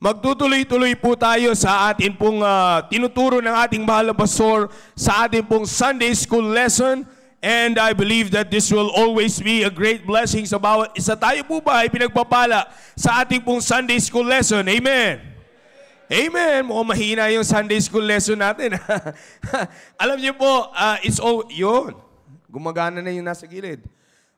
Magtutuloy-tuloy po tayo sa atin pong uh, tinuturo ng ating mahal na pastor sa ating pong Sunday School lesson. And I believe that this will always be a great blessing sa bawat isa. Tayo po ba ay pinagpapala sa ating pong Sunday School lesson? Amen! Amen! Mukhang mahina yung Sunday School lesson natin. Alam niyo po, uh, it's all... Yun, gumagana na yung nasa gilid.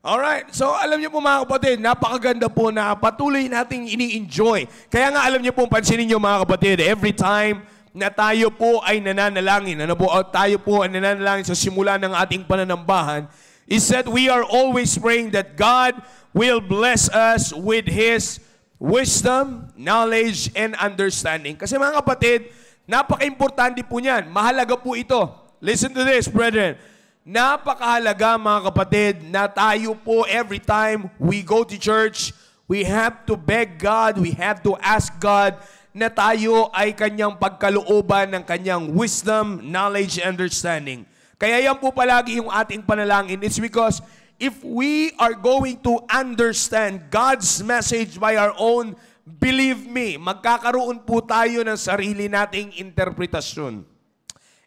Alright, so alam niyo po mga kapatid, napakaganda po na patuloy nating ini-enjoy. Kaya nga alam niyo po, pansinin niyo mga kapatid, every time na tayo po ay nananalangin, ano po, tayo po ay nananalangin sa simula ng ating pananambahan, is that we are always praying that God will bless us with His wisdom, knowledge, and understanding. Kasi mga kapatid, napaka-importante po niyan. Mahalaga po ito. Listen to this, brethren. Napakahalaga mga kapatid na tayo po every time we go to church, we have to beg God, we have to ask God na tayo ay kanyang pagkalooban ng kanyang wisdom, knowledge, and understanding. Kaya yan po palagi yung ating panalangin. It's because if we are going to understand God's message by our own, believe me, magkakaroon po tayo ng sarili nating interpretasyon.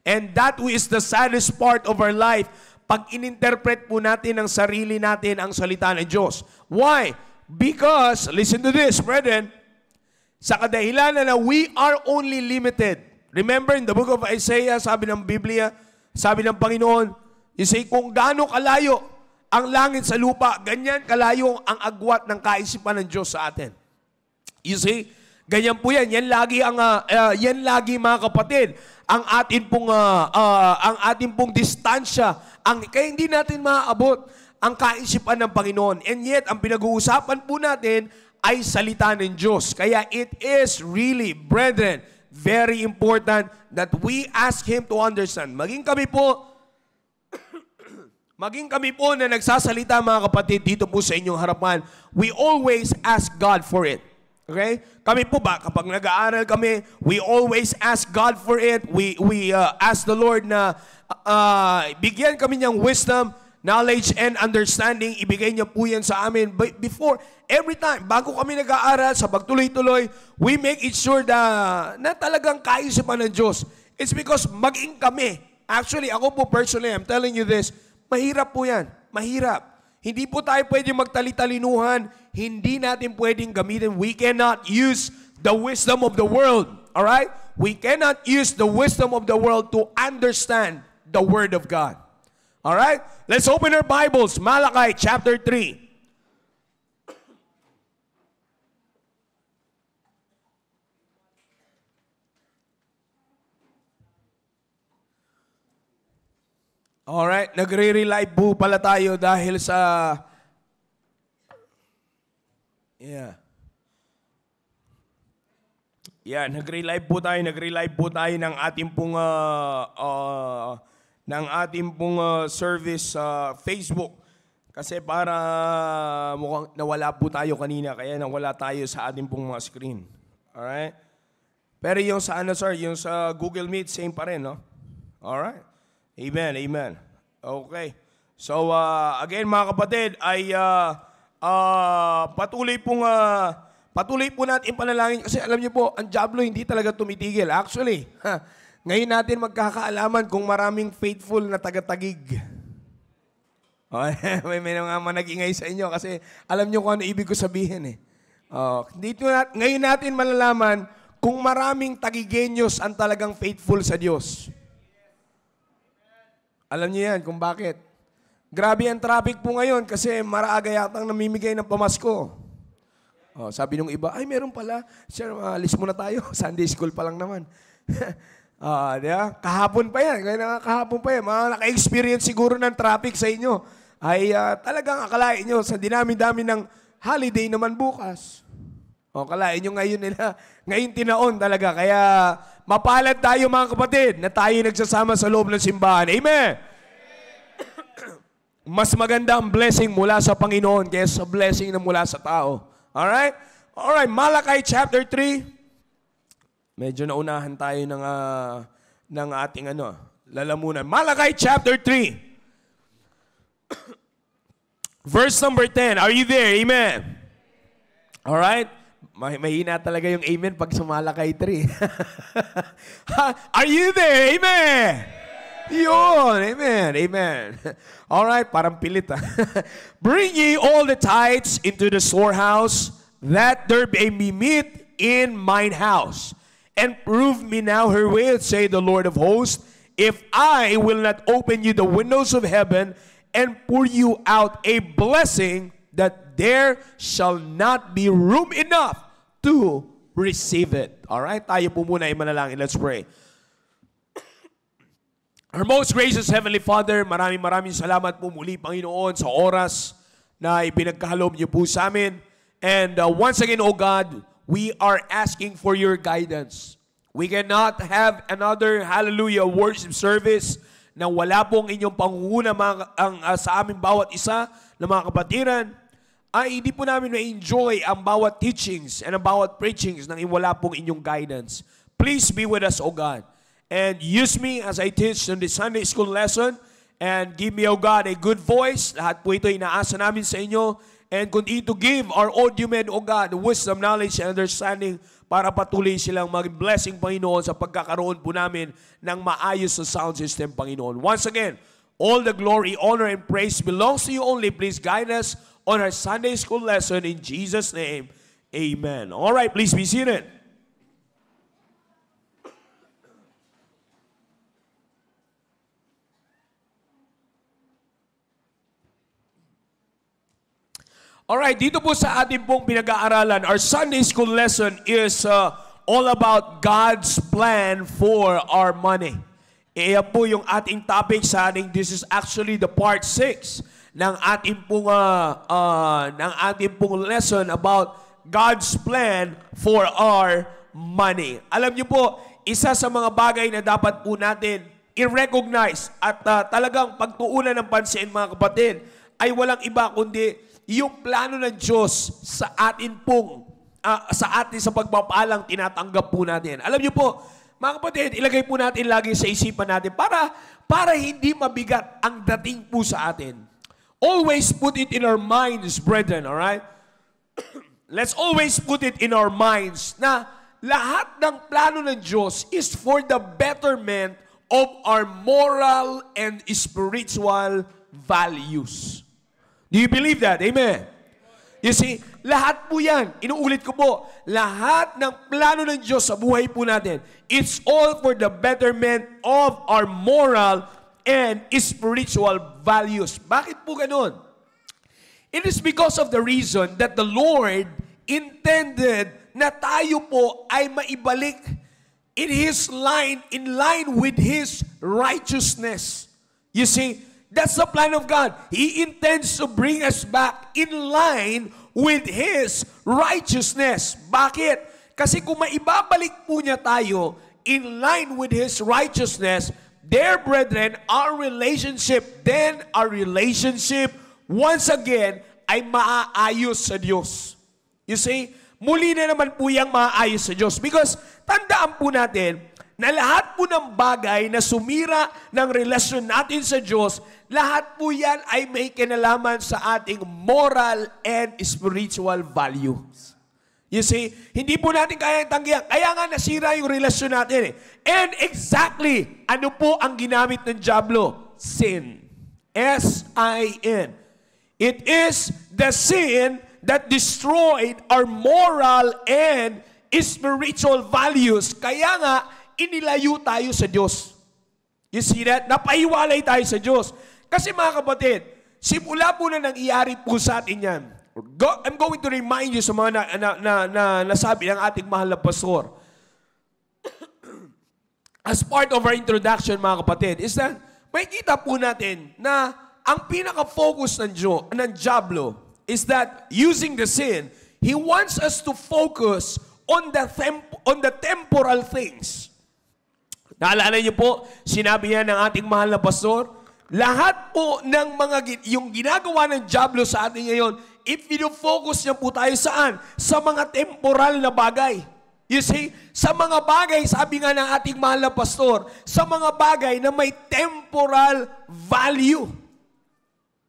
And that is the saddest part of our life pag ininterpret po natin ang sarili natin ang salita ng Diyos. Why? Because, listen to this, brethren, sa kadahilanan na we are only limited. Remember, in the book of Isaiah, sabi ng Biblia, sabi ng Panginoon, you say, kung gaano kalayo ang langit sa lupa, ganyan kalayo ang agwat ng kaisipan ng Diyos sa atin. You see, ganyan po yan. Yan lagi, ang, uh, uh, yan lagi mga kapatid, ang atin pong uh, uh, ang atin pong distansya ang kaya hindi natin maaabot ang kaisipan ng Panginoon. And yet, ang pinag-uusapan po natin ay salita ng Diyos. Kaya it is really, brethren, very important that we ask Him to understand. Maging kami po, maging kami po na nagsasalita mga kapatid dito po sa inyong harapan, we always ask God for it. Okay? Kami po ba, kapag nag-aaral kami, we always ask God for it. We, we uh, ask the Lord na uh, bigyan kami niyang wisdom, knowledge, and understanding. Ibigay niya po yan sa amin. But before, every time, bago kami nag-aaral, sa pagtuloy-tuloy, we make it sure na, na talagang kaisipan ng Diyos. It's because maging kami. Actually, ako po personally, I'm telling you this, mahirap po yan. Mahirap. Hindi po tayo pwedeng magtalitalinuhan. Hindi natin pwedeng gamitin. We cannot use the wisdom of the world. All right? We cannot use the wisdom of the world to understand the Word of God. All right? Let's open our Bibles. Malachi chapter 3. Alright, nagre-relive po pala tayo dahil sa... Yeah. Yeah, nagre-live po tayo, nagre-live po tayo ng ating pong uh, uh, ng ating pong uh, service sa uh, Facebook. Kasi para mukhang nawala po tayo kanina, kaya nawala tayo sa ating pong mga screen. Alright? Pero yung sa ano sir, yung sa Google Meet, same pa rin, no? Alright? Amen, amen. Okay. So, uh, again mga kapatid, ay uh, uh, patuloy pong uh, patuloy po natin panalangin kasi alam niyo po, ang Diablo hindi talaga tumitigil. Actually, ha, ngayon natin magkakaalaman kung maraming faithful na taga-tagig. may, may mga manag-ingay sa inyo kasi alam niyo kung ano ibig ko sabihin eh. Oh, dito na, ngayon natin malalaman kung maraming tagigenyos ang talagang faithful sa Diyos. Alam niyo yan kung bakit. Grabe ang traffic po ngayon kasi maraaga yatang namimigay ng pamasko. Oh, sabi nung iba, ay meron pala. Sir, alis ah, uh, muna tayo. Sunday school pa lang naman. Ah, uh, di ba? Kahapon pa yan. Ngayon nga kahapon pa yan. Mga naka-experience siguro ng traffic sa inyo. Ay uh, talagang akalain nyo sa dinami-dami ng holiday naman bukas. O, kalain nyo ngayon nila, ngayon tinaon talaga. Kaya mapalad tayo mga kapatid na tayo nagsasama sa loob ng simbahan. Amen! Mas maganda ang blessing mula sa Panginoon kaysa sa blessing na mula sa tao. Alright? Alright, Malakay chapter 3. Medyo naunahan tayo ng, uh, ng ating ano, lalamunan. Malakay chapter 3. Verse number 10. Are you there? Amen. All right? May, mahina talaga yung amen pag sumalakay three. Are you there? Amen! Yeah. Yun! Amen! Amen! Alright, parang pilit ha. Bring ye all the tithes into the storehouse, that there may be meat in mine house. And prove me now her will, say the Lord of hosts, if I will not open you the windows of heaven and pour you out a blessing that there shall not be room enough to receive it. Alright? Tayo po muna ay manalangin. Let's pray. Our most gracious Heavenly Father, maraming maraming salamat po muli, Panginoon, sa oras na ipinagkalob niyo po sa amin. And uh, once again, O God, we are asking for your guidance. We cannot have another hallelujah worship service na wala pong inyong pangunguna ang, uh, sa aming bawat isa na mga kapatiran, ay hindi po namin ma-enjoy ang bawat teachings and ang bawat preachings nang wala pong inyong guidance. Please be with us, O God. And use me as I teach in the Sunday school lesson and give me, O God, a good voice. Lahat po ito inaasa namin sa inyo. And continue to give our audio men, O God, wisdom, knowledge, and understanding para patuloy silang maging blessing, Panginoon, sa pagkakaroon po namin ng maayos sa sound system, Panginoon. Once again, all the glory, honor, and praise belongs to you only. Please guide us on our Sunday school lesson in Jesus' name. Amen. All right, please be seated. Alright, dito po sa ating pong pinag-aaralan, our Sunday school lesson is uh, all about God's plan for our money. Iyan eh, po yung ating topic sa ating, this is actually the part 6 ng ating pong, uh, uh, ng ating pong lesson about God's plan for our money. Alam niyo po, isa sa mga bagay na dapat po natin i-recognize at uh, talagang pagtuunan ng pansin mga kapatid ay walang iba kundi yung plano ng Diyos sa atin pong uh, sa atin sa pagpapalang tinatanggap po natin. Alam niyo po, mga kapatid, ilagay po natin lagi sa isipan natin para para hindi mabigat ang dating po sa atin. Always put it in our minds, brethren, all right? Let's always put it in our minds na lahat ng plano ng Diyos is for the betterment of our moral and spiritual values. Do you believe that? Amen. You see, lahat po yan, inuulit ko po, lahat ng plano ng Diyos sa buhay po natin, it's all for the betterment of our moral and spiritual values. Bakit po ganun? It is because of the reason that the Lord intended na tayo po ay maibalik in His line, in line with His righteousness. You see, that's the plan of God. He intends to bring us back in line with His righteousness. Bakit? Kasi kung maibabalik po niya tayo in line with His righteousness, Their brethren, our relationship, then our relationship, once again, ay maaayos sa Diyos. You see, muli na naman po yung maaayos sa Diyos. Because, tandaan po natin, na lahat po ng bagay na sumira ng relasyon natin sa Diyos, lahat po yan ay may kinalaman sa ating moral and spiritual values. You see, hindi po natin kaya tanggihan. Kaya nga nasira yung relasyon natin eh. And exactly, ano po ang ginamit ng Diablo? Sin. S-I-N. It is the sin that destroyed our moral and spiritual values. Kaya nga, inilayo tayo sa Diyos. You see that? Napahiwalay tayo sa Diyos. Kasi mga kapatid, simula po na nangyari po sa atin yan. Go, I'm going to remind you sa mga na, na, na, na, nasabi ng ating mahal na pastor. As part of our introduction, mga kapatid, is that may kita po natin na ang pinaka-focus ng, jo, ng Diablo is that using the sin, he wants us to focus on the, temp, on the temporal things. Naalala niyo po, sinabi niya ng ating mahal na pastor, lahat po ng mga yung ginagawa ng Diablo sa atin ngayon if focus niya po tayo saan? Sa mga temporal na bagay. You see, sa mga bagay, sabi nga ng ating mahal na pastor, sa mga bagay na may temporal value.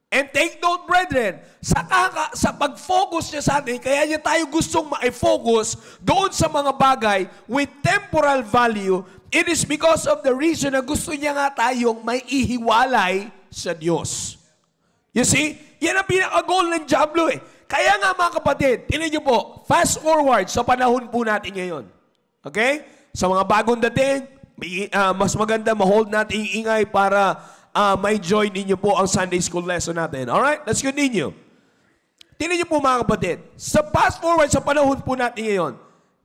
And take note, brethren, sa, kaka, sa pag-focus niya sa atin, kaya niya tayo gustong ma-focus doon sa mga bagay with temporal value, it is because of the reason na gusto niya nga tayong may ihiwalay sa Diyos. You see, yan ang pinaka-goal ng Diablo eh. Kaya nga mga kapatid, tinan po, fast forward sa panahon po natin ngayon. Okay? Sa mga bagong dating, may, uh, mas maganda ma-hold natin yung ingay para uh, ah, may join ninyo po ang Sunday School lesson natin. Alright? Let's continue. Tinan niyo po mga kapatid, sa fast forward sa panahon po natin ngayon,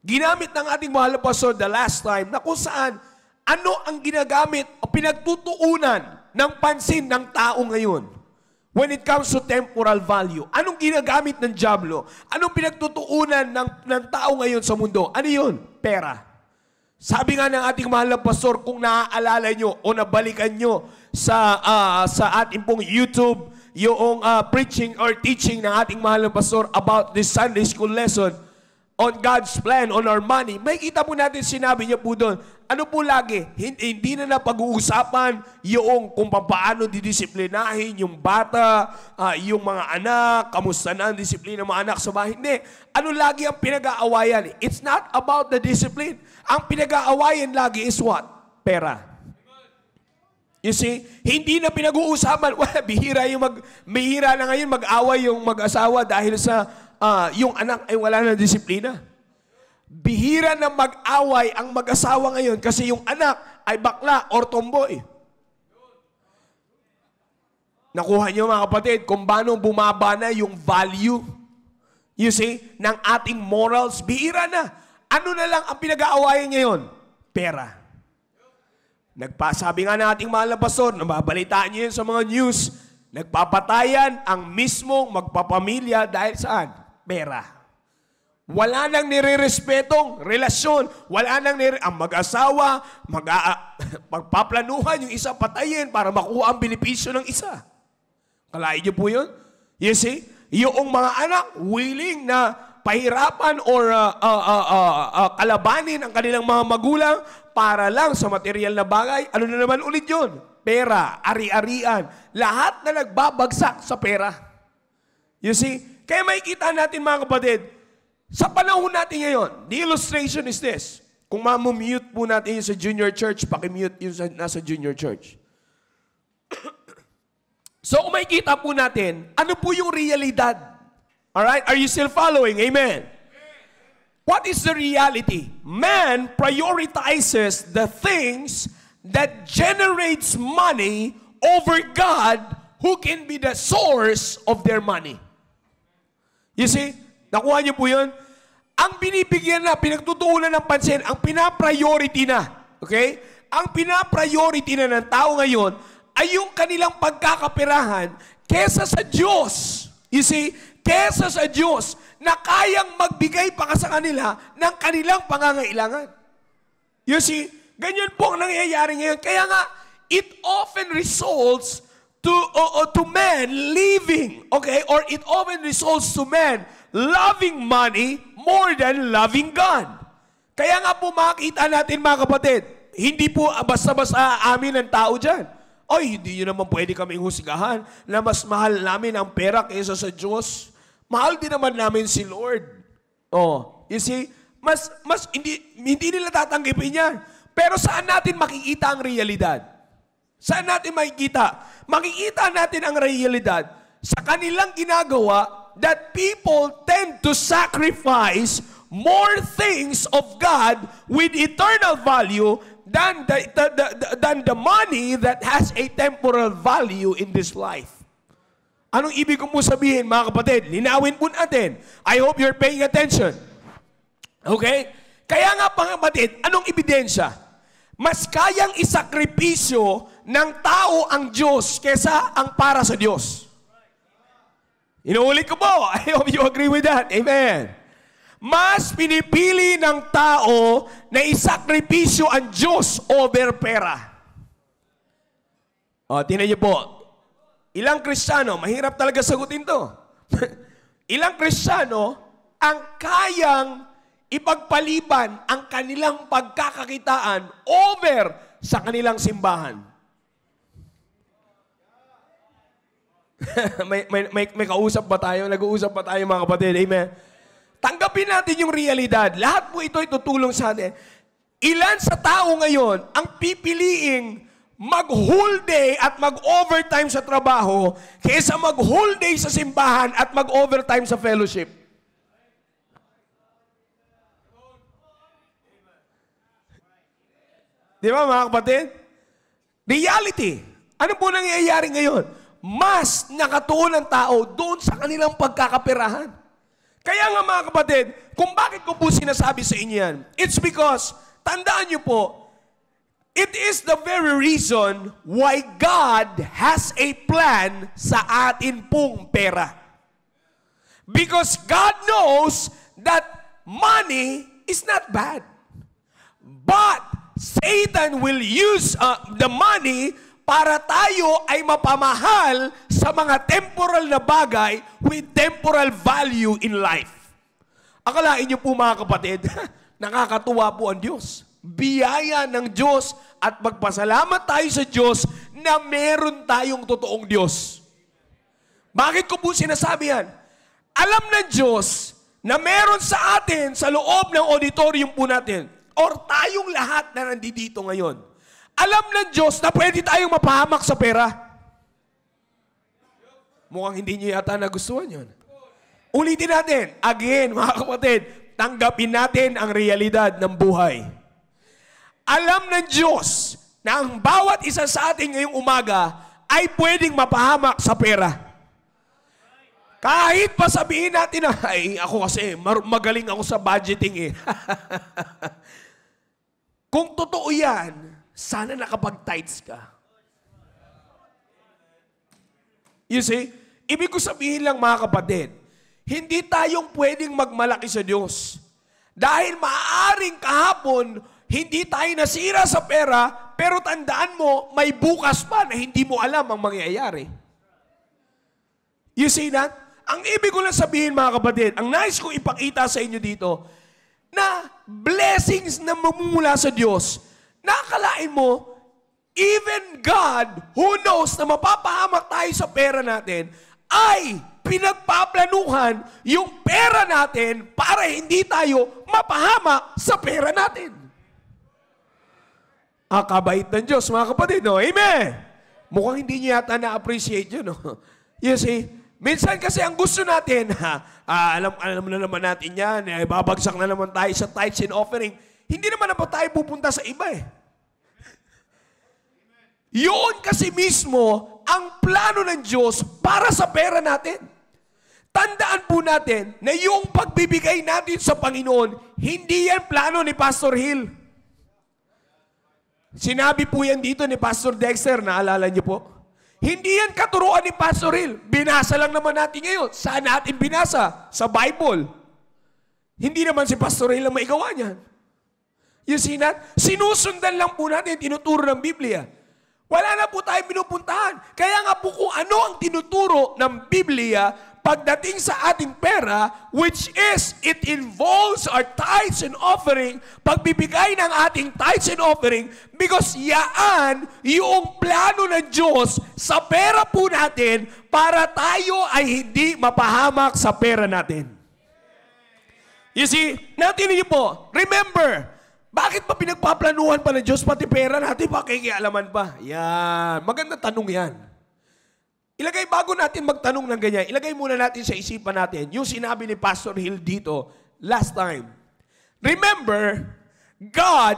ginamit ng ating mahal na pastor the last time na kung saan ano ang ginagamit o pinagtutuunan ng pansin ng tao ngayon. When it comes to temporal value, anong ginagamit ng Diablo? Anong pinagtutuunan ng, ng tao ngayon sa mundo? Ano yun? Pera. Sabi nga ng ating mahal na pastor, kung naaalala nyo o nabalikan nyo sa, uh, sa ating pong YouTube, yung uh, preaching or teaching ng ating mahal na pastor about this Sunday school lesson on God's plan, on our money, may kita po natin sinabi niya po doon, ano po lagi, hindi na napag-uusapan yung kung paano didisiplinahin yung bata, uh, yung mga anak, kamusta na ang disiplina ng mga anak sa bahay. Hindi. Ano lagi ang pinag-aawayan? It's not about the discipline. Ang pinag-aawayan lagi is what? Pera. You see, hindi na pinag-uusapan. Wala, bihira yung mag, bihira na ngayon mag-away yung mag-asawa dahil sa uh, yung anak ay wala na disiplina. Bihira na mag-away ang mag-asawa ngayon kasi yung anak ay bakla or tomboy. Nakuha niyo mga kapatid kung paano bumaba na yung value, you see, ng ating morals. Bihira na. Ano na lang ang pinag-aawayan ngayon? Pera. Nagpasabi nga na ating mahal na pastor, nababalitaan nyo yun sa mga news, nagpapatayan ang mismong magpapamilya dahil saan? Pera. Wala nang nirerespetong relasyon. Wala nang nire- ang mag-asawa, mag magpaplanuhan yung isa patayin para makuha ang benepisyo ng isa. Kalain niyo po yun? You see? Yung mga anak, willing na pahirapan or uh, uh, uh, uh, uh, kalabanin ang kanilang mga magulang para lang sa material na bagay. Ano na naman ulit yun? Pera, ari-arian. Lahat na nagbabagsak sa pera. You see? Kaya makikita natin mga kapatid, sa panahon natin ngayon, the illustration is this. Kung mamumute po natin yung sa junior church, pakimute yung sa, nasa junior church. so, kung makikita po natin, ano po yung realidad? Alright? Are you still following? Amen? What is the reality? Man prioritizes the things that generates money over God who can be the source of their money. You see? Nakuha niyo po yun? Ang binibigyan na, pinagtutuunan ng pansin, ang pinapriority na, okay? Ang pinapriority na ng tao ngayon ay yung kanilang pagkakapirahan kesa sa Diyos. You see, kesa sa Diyos na kayang magbigay pa ka sa kanila ng kanilang pangangailangan. You see, ganyan po ang nangyayari ngayon. Kaya nga, it often results to, uh, uh, to men leaving, okay? Or it often results to men loving money more than loving God. Kaya nga po makita natin mga kapatid, hindi po basta-basta amin ang tao dyan. Ay, hindi nyo naman pwede kaming husigahan na mas mahal namin ang pera kaysa sa Diyos. Mahal din naman namin si Lord. Oh, you see, mas, mas hindi, hindi nila tatanggipin yan. Pero saan natin makikita ang realidad? Saan natin makikita? Makikita natin ang realidad sa kanilang ginagawa that people tend to sacrifice more things of God with eternal value than the, the, the, than the money that has a temporal value in this life. Anong ibig ko mo sabihin, mga kapatid? Linawin po natin. I hope you're paying attention. Okay? Kaya nga, mga kapatid, anong ebidensya? Mas kayang isakripisyo ng tao ang Diyos kesa ang para sa Diyos. Inuulit ko po. I hope you agree with that. Amen. Mas pinipili ng tao na isakripisyo ang Diyos over pera. O, tinan niyo po. Ilang kristyano, mahirap talaga sagutin to. ilang kristyano ang kayang ipagpaliban ang kanilang pagkakakitaan over sa kanilang simbahan. may, may, may, may kausap ba tayo? Nag-uusap ba tayo mga kapatid? Amen? Tanggapin natin yung realidad. Lahat po ito ay tutulong sa atin. Ilan sa tao ngayon ang pipiliing mag-whole day at mag-overtime sa trabaho kaysa mag-whole day sa simbahan at mag-overtime sa fellowship? Di ba mga kapatid? Reality. Ano po nangyayari ngayon? mas nakatuon ang tao doon sa kanilang pagkakapirahan. Kaya nga mga kapatid, kung bakit ko po sinasabi sa inyo yan, it's because, tandaan niyo po, it is the very reason why God has a plan sa atin pong pera. Because God knows that money is not bad. But Satan will use uh, the money para tayo ay mapamahal sa mga temporal na bagay with temporal value in life. Akalain niyo po mga kapatid, nakakatuwa po ang Diyos. Biyaya ng Diyos at magpasalamat tayo sa Diyos na meron tayong totoong Diyos. Bakit ko po sinasabi yan? Alam ng Diyos na meron sa atin sa loob ng auditorium po natin or tayong lahat na nandito ngayon alam ng Diyos na pwede tayong mapahamak sa pera. Mukhang hindi niyo yata nagustuhan yun. Ulitin natin. Again, mga kapatid, tanggapin natin ang realidad ng buhay. Alam ng Diyos na ang bawat isa sa atin ngayong umaga ay pwedeng mapahamak sa pera. Kahit pa sabihin natin na, ay, ako kasi, magaling ako sa budgeting eh. Kung totoo yan, sana nakapag-tights ka. You see? Ibig ko sabihin lang mga kapatid, hindi tayong pwedeng magmalaki sa Diyos. Dahil maaaring kahapon, hindi tayo nasira sa pera, pero tandaan mo, may bukas pa na hindi mo alam ang mangyayari. You see that? Ang ibig ko lang sabihin mga kapatid, ang nais nice ko ipakita sa inyo dito, na blessings na mamumula sa Diyos, Nakakalain mo, even God, who knows na mapapahamak tayo sa pera natin, ay pinagpaplanuhan yung pera natin para hindi tayo mapahama sa pera natin. Akabait kabait ng Diyos, mga kapatid. No? Amen! Mukhang hindi niya yata na-appreciate yun. No? You see, minsan kasi ang gusto natin, ha, ah, alam, alam na naman natin yan, eh, babagsak na naman tayo sa tithes and offering. Hindi naman na po tayo pupunta sa iba eh. Yun kasi mismo ang plano ng Diyos para sa pera natin. Tandaan po natin na yung pagbibigay natin sa Panginoon, hindi yan plano ni Pastor Hill. Sinabi po yan dito ni Pastor Dexter, naalala niyo po? Hindi yan katuruan ni Pastor Hill. Binasa lang naman natin ngayon. Saan natin binasa? Sa Bible. Hindi naman si Pastor Hill ang maigawa niyan. You see that? Sinusundan lang po natin tinuturo ng Biblia. Wala na po tayong pinupuntahan. Kaya nga po kung ano ang tinuturo ng Biblia pagdating sa ating pera, which is, it involves our tithes and offering, pagbibigay ng ating tithes and offering, because yaan yung plano ng Diyos sa pera po natin para tayo ay hindi mapahamak sa pera natin. You see, natin niyo po, remember, bakit pa pinagpaplanuhan pa ng Diyos pati pera natin pa pakikialaman pa? Yan. Maganda tanong yan. Ilagay bago natin magtanong ng ganyan, ilagay muna natin sa isipan natin yung sinabi ni Pastor Hill dito last time. Remember, God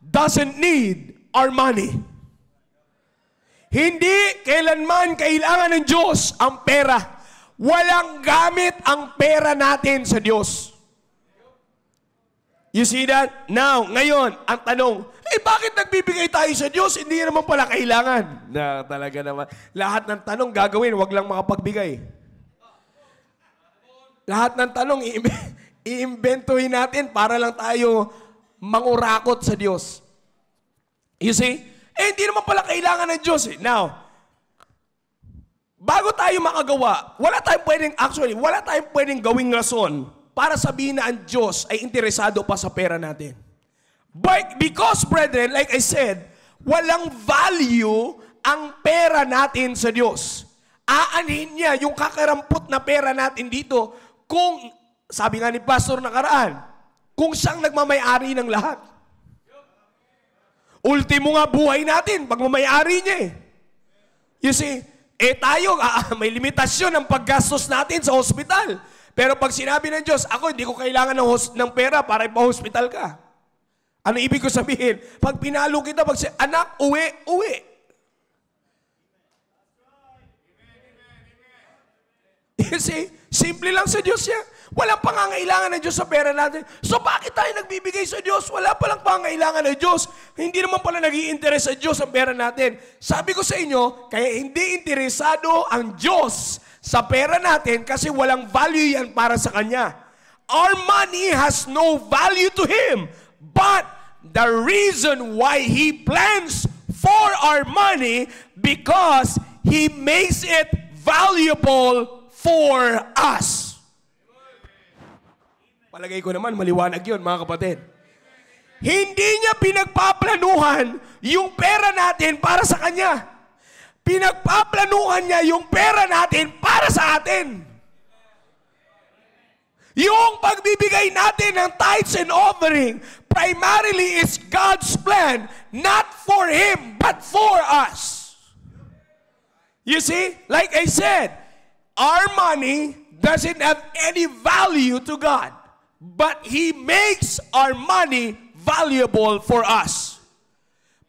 doesn't need our money. Hindi kailanman kailangan ng Diyos ang pera. Walang gamit ang pera natin sa Diyos. You see that? Now, ngayon, ang tanong, eh bakit nagbibigay tayo sa Diyos? Hindi naman pala kailangan. Na talaga naman. Lahat ng tanong gagawin, wag lang makapagbigay. Lahat ng tanong, i iimbentuhin natin para lang tayo mangurakot sa Diyos. You see? Eh, hindi naman pala kailangan ng Diyos eh. Now, bago tayo makagawa, wala tayong pwedeng, actually, wala tayong pwedeng gawing rason para sabihin na ang Diyos ay interesado pa sa pera natin. But because, brethren, like I said, walang value ang pera natin sa Diyos. Aanhin niya yung kakarampot na pera natin dito kung, sabi nga ni Pastor nakaraan, kung siyang nagmamayari ng lahat. Ultimo nga buhay natin, pagmamayari niya eh. You see, eh tayo, ah, ah, may limitasyon ang paggastos natin sa ospital. Pero pag sinabi ng Diyos, ako hindi ko kailangan ng, host, ng pera para ipa-hospital ka. Ano ibig ko sabihin? Pag pinalo kita, pag si anak, uwi, uwi. You see? Simple lang sa Diyos yan. Walang pangangailangan ng Diyos sa pera natin. So bakit tayo nagbibigay sa Diyos? Wala palang pangangailangan ng Diyos. Hindi naman pala nag interest sa Diyos ang pera natin. Sabi ko sa inyo, kaya hindi interesado ang Diyos sa pera natin kasi walang value yan para sa Kanya. Our money has no value to Him. But the reason why He plans for our money because He makes it valuable for us. Palagay ko naman, maliwanag yun mga kapatid. Hindi niya pinagpaplanuhan yung pera natin para sa Kanya. Pinagpaplanuhan niya yung pera natin para sa atin. Yung pagbibigay natin ng tithes and offering primarily is God's plan, not for Him, but for us. You see, like I said, our money doesn't have any value to God, but He makes our money valuable for us.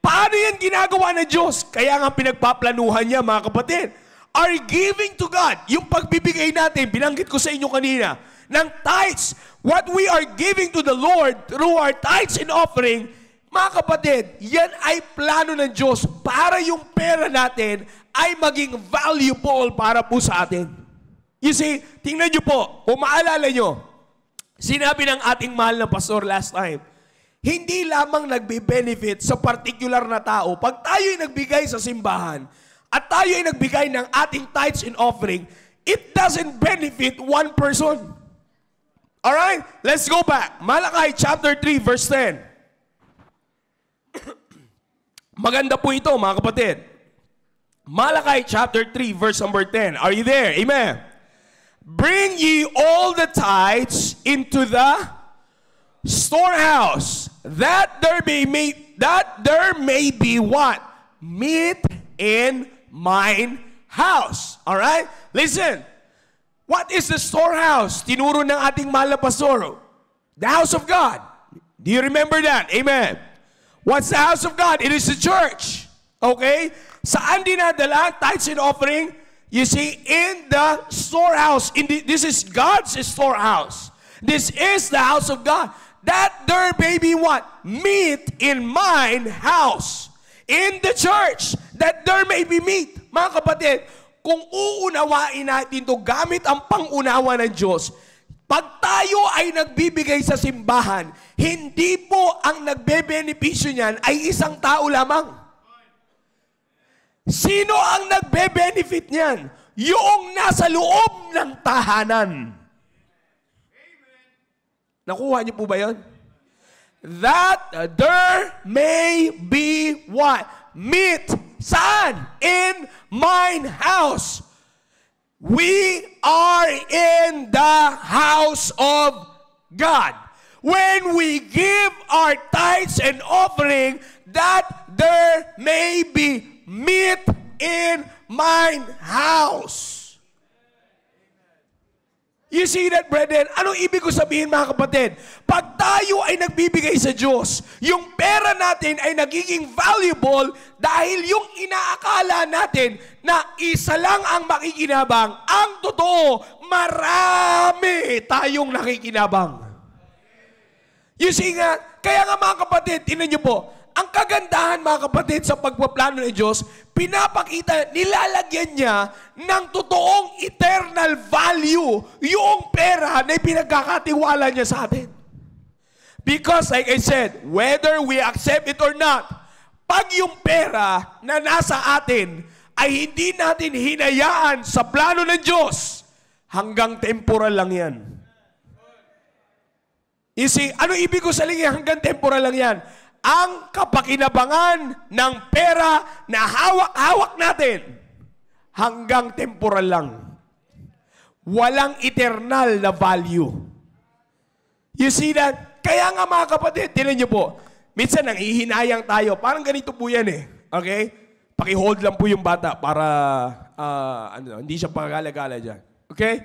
Paano yan ginagawa ng Diyos? Kaya nga pinagpaplanuhan niya, mga kapatid. Are giving to God, yung pagbibigay natin, binanggit ko sa inyo kanina, ng tithes, what we are giving to the Lord through our tithes and offering, mga kapatid, yan ay plano ng Diyos para yung pera natin ay maging valuable para po sa atin. You see, tingnan niyo po, kung maalala niyo, sinabi ng ating mahal na pastor last time, hindi lamang nagbe-benefit sa particular na tao. Pag tayo ay nagbigay sa simbahan at tayo ay nagbigay ng ating tithes and offering, it doesn't benefit one person. All right? Let's go back. Malachi chapter 3 verse 10. Maganda po ito, mga kapatid. Malachi chapter 3 verse number 10. Are you there? Amen. Bring ye all the tithes into the storehouse, that there be meat, that there may be what? Meat in mine house. All right? Listen. What is the storehouse? Tinuro ng ating malapasoro, The house of God. Do you remember that? Amen. What's the house of God? It is the church. Okay? Saan dinadala tithes and offering? You see, in the storehouse. In the, this is God's storehouse. This is the house of God. that there may be what? Meat in mine house. In the church, that there may be meat. Mga kapatid, kung uunawain natin to gamit ang pangunawa ng Diyos, pag tayo ay nagbibigay sa simbahan, hindi po ang nagbebenepisyo niyan ay isang tao lamang. Sino ang nagbebenefit niyan? Yung nasa loob ng tahanan. Nakuha niyo po ba yun? That there may be what? Meat. Saan? In mine house. We are in the house of God. When we give our tithes and offering, that there may be meat in mine house. You see that, brethren? Anong ibig ko sabihin, mga kapatid? Pag tayo ay nagbibigay sa Diyos, yung pera natin ay nagiging valuable dahil yung inaakala natin na isa lang ang makikinabang, ang totoo, marami tayong nakikinabang. You see nga, kaya nga mga kapatid, tinan niyo po, ang kagandahan mga kapatid sa pagpaplano ni Diyos, pinapakita, nilalagyan niya ng totoong eternal value yung pera na pinagkakatiwala niya sa atin. Because like I said, whether we accept it or not, pag yung pera na nasa atin ay hindi natin hinayaan sa plano ng Diyos, hanggang temporal lang yan. You see, ano ibig ko sabihin hanggang temporal lang yan? ang kapakinabangan ng pera na hawak-hawak natin hanggang temporal lang. Walang eternal na value. You see that? Kaya nga mga kapatid, tinan niyo po, minsan nang hihinayang tayo. Parang ganito po yan eh. Okay? Paki-hold lang po yung bata para uh, ano, hindi siya pagagala-gala dyan. Okay?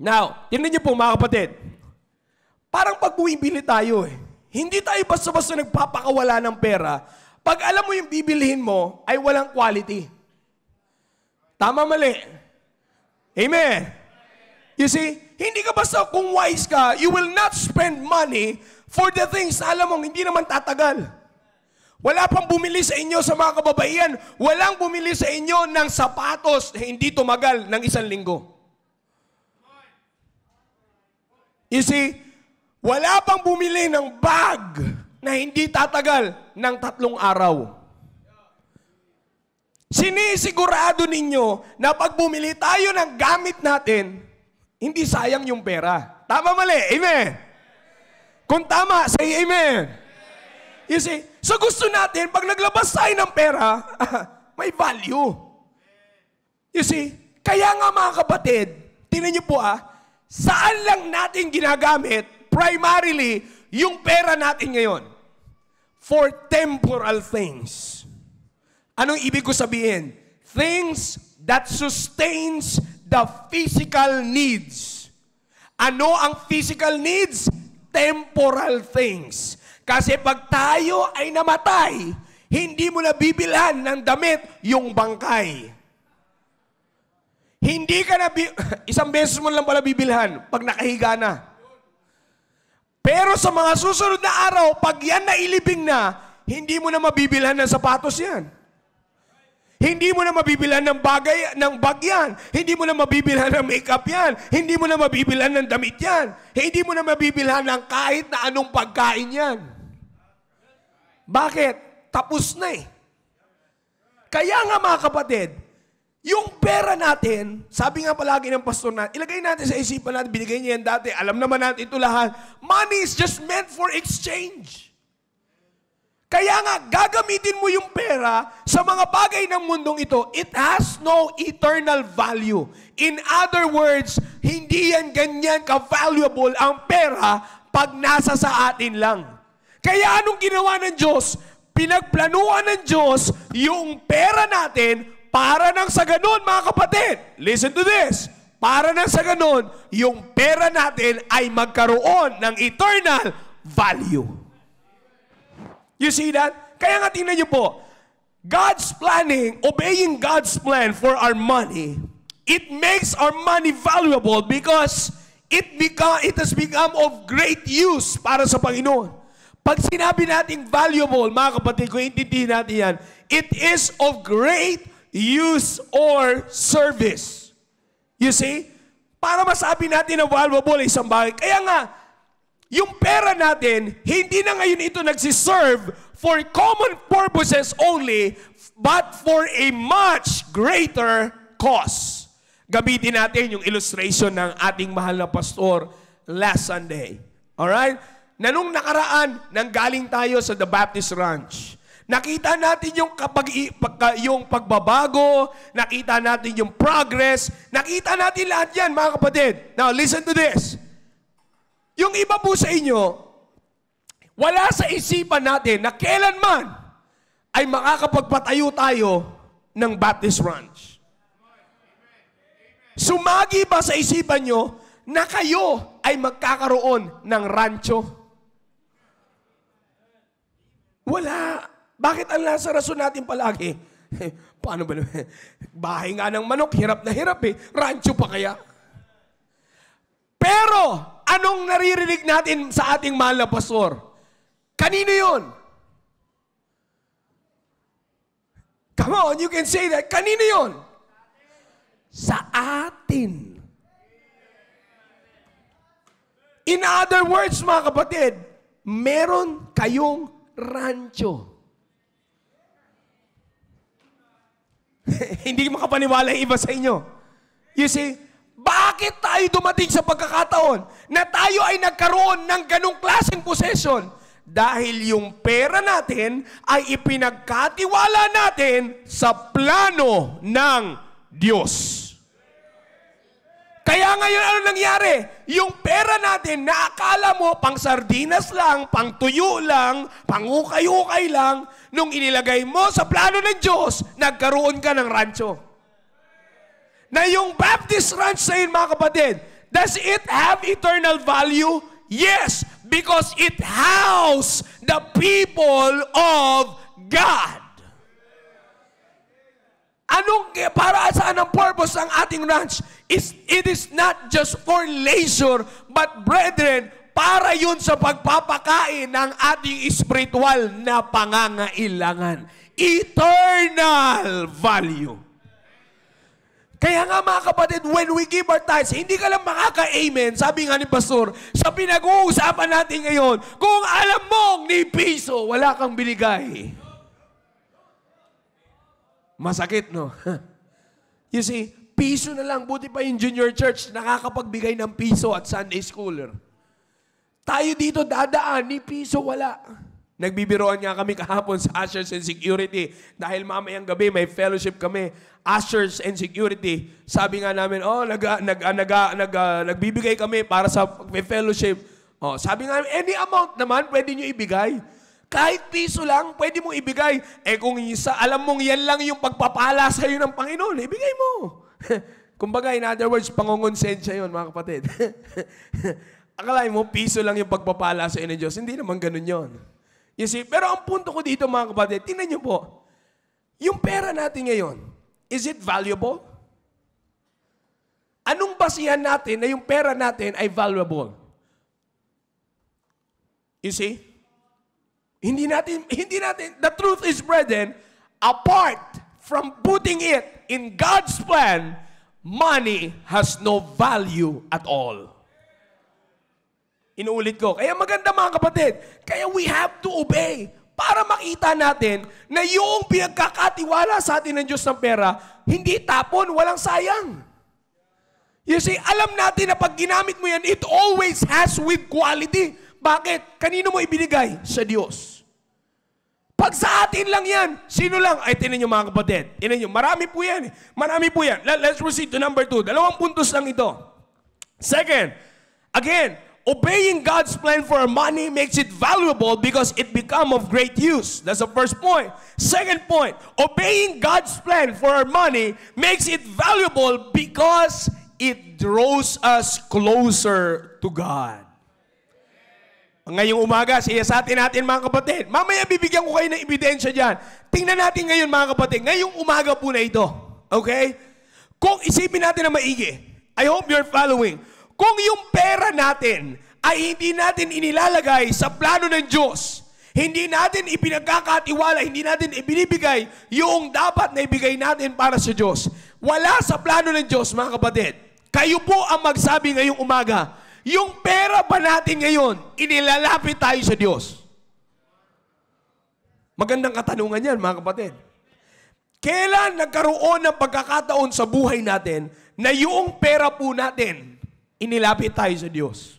Now, tinan niyo po mga kapatid, parang pag tayo eh. Hindi tayo basta-basta nagpapakawala ng pera pag alam mo yung bibilihin mo ay walang quality. Tama mali. Amen. You see, hindi ka basta kung wise ka, you will not spend money for the things na alam mong hindi naman tatagal. Wala pang bumili sa inyo sa mga kababaihan. Walang bumili sa inyo ng sapatos na hindi tumagal ng isang linggo. You see, wala pang bumili ng bag na hindi tatagal ng tatlong araw. Sinisigurado ninyo na pag bumili tayo ng gamit natin, hindi sayang yung pera. Tama mali? Amen? Kung tama, say amen. You see, so gusto natin, pag naglabas tayo ng pera, may value. You see, kaya nga mga kapatid, tinan niyo po ah, saan lang natin ginagamit primarily yung pera natin ngayon for temporal things. Anong ibig ko sabihin? Things that sustains the physical needs. Ano ang physical needs? Temporal things. Kasi pag tayo ay namatay, hindi mo na bibilhan ng damit yung bangkay. Hindi ka na, isang beses mo lang pala bibilhan pag nakahiga na. Pero sa mga susunod na araw, pag yan nailibing na, hindi mo na mabibilhan ng sapatos yan. Hindi mo na mabibilhan ng bagay, ng bagyan. Hindi mo na mabibilhan ng makeup yan. Hindi mo na mabibilhan ng damit yan. Hindi mo na mabibilhan ng kahit na anong pagkain yan. Bakit? Tapos na eh. Kaya nga mga kapatid, yung pera natin, sabi nga palagi ng pastor natin, ilagay natin sa isipan natin, binigay niya yan dati, alam naman natin ito lahat. Money is just meant for exchange. Kaya nga, gagamitin mo yung pera sa mga bagay ng mundong ito. It has no eternal value. In other words, hindi yan ganyan ka-valuable ang pera pag nasa sa atin lang. Kaya anong ginawa ng Diyos? Pinagplanuan ng Diyos yung pera natin para nang sa ganun, mga kapatid, listen to this, para nang sa ganun, yung pera natin ay magkaroon ng eternal value. You see that? Kaya nga tingnan niyo po, God's planning, obeying God's plan for our money, it makes our money valuable because it, become, it has become of great use para sa Panginoon. Pag sinabi nating valuable, mga kapatid, kung intindihin natin yan, it is of great use or service. You see? Para masabi natin na valuable isang bagay. Kaya nga, yung pera natin, hindi na ngayon ito nagsiserve for common purposes only, but for a much greater cause. Gamitin natin yung illustration ng ating mahal na pastor last Sunday. Alright? Na nung nakaraan, nanggaling tayo sa The Baptist Ranch. Nakita natin yung kapag yung pagbabago, nakita natin yung progress, nakita natin lahat 'yan, mga kapatid. Now, listen to this. Yung iba po sa inyo, wala sa isipan natin na kailanman ay makakapagpatayo tayo ng Baptist Ranch. Sumagi ba sa isipan nyo na kayo ay magkakaroon ng rancho? Wala. Bakit ang lasa rason natin palagi? Paano ba naman? Bahay nga ng manok, hirap na hirap eh. Rancho pa kaya? Pero, anong naririnig natin sa ating mahal na pastor? Kanino yun? Come on, you can say that. Kanino yun? Sa atin. In other words, mga kapatid, meron kayong rancho. Hindi makapaniwala yung iba sa inyo. You see, bakit tayo dumating sa pagkakataon na tayo ay nagkaroon ng ganong klaseng possession? Dahil yung pera natin ay ipinagkatiwala natin sa plano ng Diyos. Kaya ngayon ano nangyari? Yung pera natin na akala mo pang sardinas lang, pang tuyo lang, pang ukay-ukay lang, nung inilagay mo sa plano ng Diyos, nagkaroon ka ng rancho. Na yung Baptist ranch na yun, mga kapatid, does it have eternal value? Yes, because it house the people of God. Anong, para saan ang purpose ng ating ranch? Is, it is not just for leisure, but brethren, para yun sa pagpapakain ng ating spiritual na pangangailangan. Eternal value. Kaya nga mga kapatid, when we give our tithes, hindi ka lang makaka-amen, sabi nga ni Pastor, sa pinag-uusapan natin ngayon, kung alam mong ni piso, wala kang binigay. Masakit, no? you see, piso na lang, buti pa yung junior church, nakakapagbigay ng piso at Sunday schooler. Tayo dito dadaan, ni piso wala. Nagbibiroan nga kami kahapon sa Ushers and Security dahil mamayang gabi may fellowship kami, Ushers and Security. Sabi nga namin, oh, nag, nag, nag, nag, uh, nagbibigay kami para sa may fellowship. Oh, sabi nga namin, any amount naman pwede nyo ibigay. Kahit piso lang, pwede mong ibigay. Eh kung isa, alam mong yan lang yung pagpapala sa iyo ng Panginoon, eh, ibigay mo. Kumbaga, in other words, pangungonsensya yun, mga kapatid. akala mo, piso lang yung pagpapala sa inyo Diyos. Hindi naman ganun yon. You see? Pero ang punto ko dito mga kapatid, tingnan nyo po, yung pera natin ngayon, is it valuable? Anong basihan natin na yung pera natin ay valuable? You see? Hindi natin, hindi natin, the truth is, brethren, apart from putting it in God's plan, money has no value at all. Inuulit ko. Kaya maganda mga kapatid, kaya we have to obey para makita natin na yung pinagkakatiwala sa atin ng Diyos ng pera, hindi tapon, walang sayang. You see, alam natin na pag ginamit mo yan, it always has with quality. Bakit? Kanino mo ibinigay? Sa Diyos. Pag sa atin lang yan, sino lang? Ay, tinan nyo mga kapatid. Tinan nyo, marami po yan. Marami po yan. Let's proceed to number two. Dalawang puntos lang ito. Second, again, obeying God's plan for our money makes it valuable because it become of great use. That's the first point. Second point, obeying God's plan for our money makes it valuable because it draws us closer to God. Ngayong umaga, siya siyasatin natin mga kapatid. Mamaya bibigyan ko kayo ng ebidensya dyan. Tingnan natin ngayon mga kapatid. Ngayong umaga po na ito. Okay? Kung isipin natin na maigi, I hope you're following. Kung yung pera natin ay hindi natin inilalagay sa plano ng Diyos, hindi natin ipinagkakatiwala, hindi natin ibinibigay yung dapat na ibigay natin para sa Diyos. Wala sa plano ng Diyos, mga kapatid. Kayo po ang magsabi ngayong umaga, yung pera ba natin ngayon, inilalapit tayo sa Diyos? Magandang katanungan yan, mga kapatid. Kailan nagkaroon ng pagkakataon sa buhay natin na yung pera po natin inilapit tayo sa Diyos.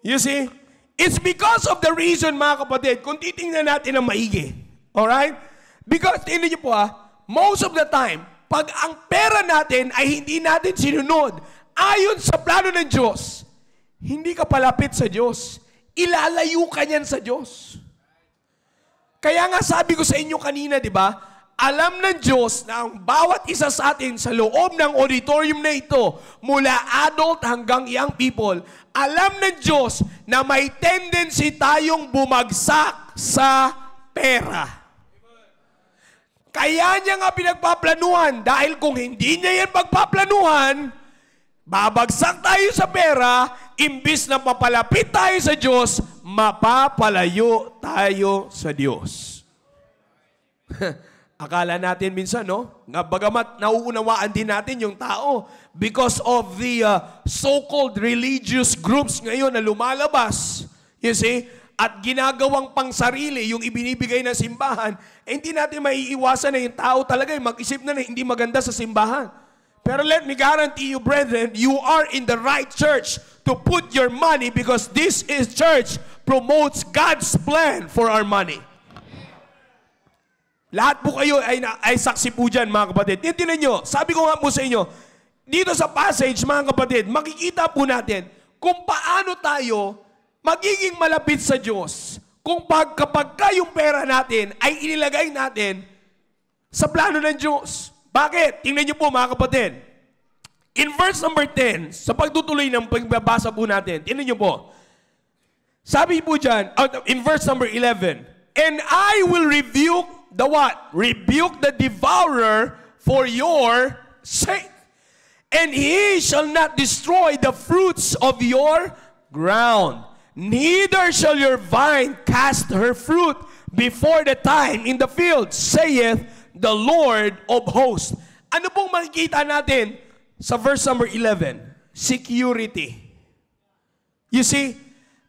You see? It's because of the reason, mga kapatid, kung titingnan natin ang maigi. Alright? Because, tingnan niyo po ha, ah, most of the time, pag ang pera natin ay hindi natin sinunod ayon sa plano ng Diyos, hindi ka palapit sa Diyos. Ilalayo ka niyan sa Diyos. Kaya nga sabi ko sa inyo kanina, di ba? alam ng Diyos na ang bawat isa sa atin sa loob ng auditorium na ito, mula adult hanggang young people, alam ng Diyos na may tendency tayong bumagsak sa pera. Kaya niya nga pinagpaplanuhan dahil kung hindi niya yan pagpaplanuhan, babagsak tayo sa pera, imbis na papalapit tayo sa Diyos, mapapalayo tayo sa Diyos. Akala natin minsan, no? Nga bagamat nauunawaan din natin yung tao because of the uh, so-called religious groups ngayon na lumalabas, you see, at ginagawang pangsarili yung ibinibigay ng simbahan, eh, hindi natin maiiwasan na yung tao talaga eh, mag-isip na na hindi maganda sa simbahan. Pero let me guarantee you, brethren, you are in the right church to put your money because this is church promotes God's plan for our money. Lahat po kayo ay, ay saksi po dyan, mga kapatid. E, Tintinan nyo, sabi ko nga po sa inyo, dito sa passage, mga kapatid, makikita po natin kung paano tayo magiging malapit sa Diyos kung pag, kapag ka yung pera natin ay inilagay natin sa plano ng Diyos. Bakit? Tingnan niyo po mga kapatid. In verse number 10, sa pagtutuloy ng pagbabasa po natin, tingnan niyo po. Sabi po dyan, uh, in verse number 11, And I will rebuke the what? Rebuke the devourer for your sake. And he shall not destroy the fruits of your ground. Neither shall your vine cast her fruit before the time in the field, saith the Lord of hosts. Ano pong makikita natin sa verse number 11? Security. You see,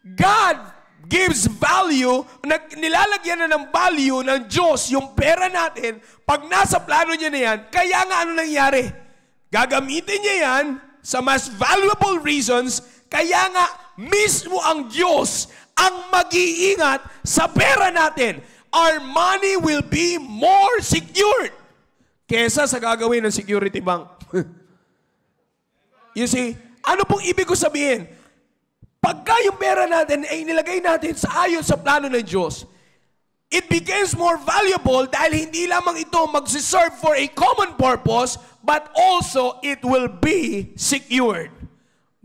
God gives value, nilalagyan na ng value ng Diyos yung pera natin, pag nasa plano niya na yan, kaya nga ano nangyari? Gagamitin niya yan sa mas valuable reasons, kaya nga mismo ang Diyos ang mag-iingat sa pera natin. Our money will be more secured kesa sa gagawin ng security bank. you see, ano pong ibig ko sabihin? Pagka yung pera natin ay nilagay natin sa ayon sa plano ng Diyos, it becomes more valuable dahil hindi lamang ito magsiserve for a common purpose, but also it will be secured.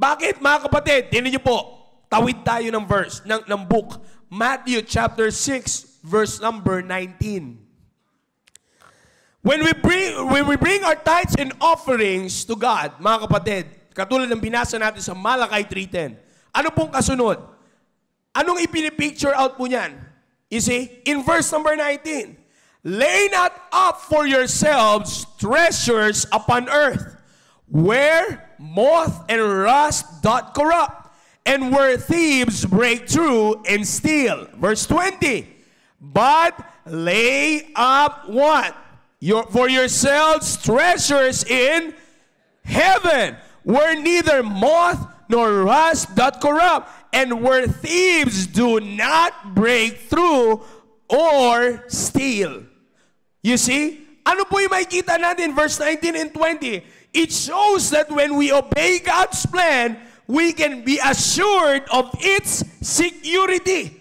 Bakit mga kapatid? Tinan niyo po, tawid tayo ng verse, ng, ng book. Matthew chapter 6, verse number 19. When we bring when we bring our tithes and offerings to God, mga kapatid, katulad ng binasa natin sa Malachi 3:10, ano pong kasunod? Anong ipinipicture out po niyan? You see? In verse number 19, Lay not up for yourselves treasures upon earth, where moth and rust doth corrupt, and where thieves break through and steal. Verse 20, But lay up what? Your, for yourselves treasures in heaven, where neither moth nor rust doth corrupt, and where thieves do not break through or steal. You see? Ano po yung makikita natin verse 19 and 20? It shows that when we obey God's plan, we can be assured of its security.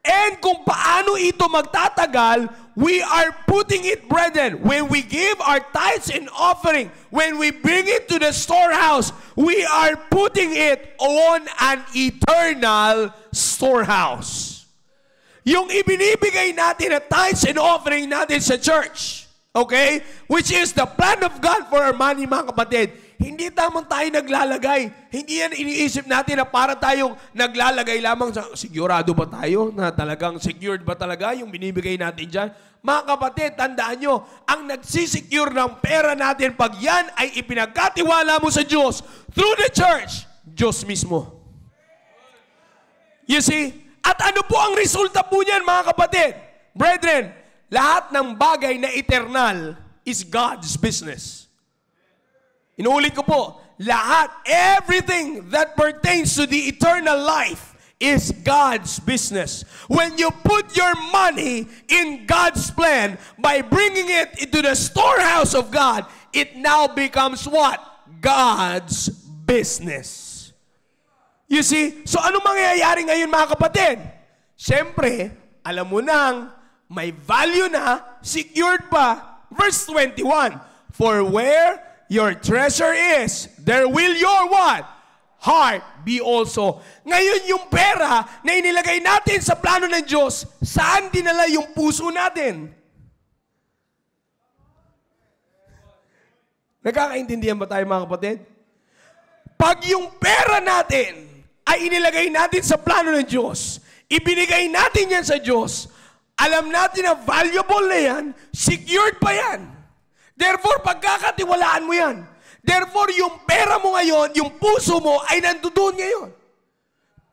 And kung paano ito magtatagal, we are putting it, brethren, when we give our tithes and offering, when we bring it to the storehouse, we are putting it on an eternal storehouse. Yung ibinibigay natin na tithes and offering natin sa church, okay? Which is the plan of God for our money, mga kapatid hindi tamang tayo naglalagay. Hindi yan iniisip natin na para tayong naglalagay lamang sa sigurado ba tayo na talagang secured ba talaga yung binibigay natin dyan. Mga kapatid, tandaan nyo, ang nagsisecure ng pera natin pag yan ay ipinagkatiwala mo sa Diyos through the church, Diyos mismo. You see? At ano po ang resulta po niyan, mga kapatid? Brethren, lahat ng bagay na eternal is God's business. Inuulit ko po, lahat, everything that pertains to the eternal life is God's business. When you put your money in God's plan by bringing it into the storehouse of God, it now becomes what? God's business. You see? So ano mangyayari ngayon mga kapatid? Siyempre, alam mo nang may value na, secured pa. Verse 21, For where your treasure is, there will your what? Heart be also. Ngayon yung pera na inilagay natin sa plano ng Diyos, saan dinala yung puso natin? Nakakaintindihan ba tayo mga kapatid? Pag yung pera natin ay inilagay natin sa plano ng Diyos, ibinigay natin yan sa Diyos, alam natin na valuable na yan, secured pa yan. Therefore, pagkakatiwalaan mo yan. Therefore, yung pera mo ngayon, yung puso mo ay nandoon ngayon.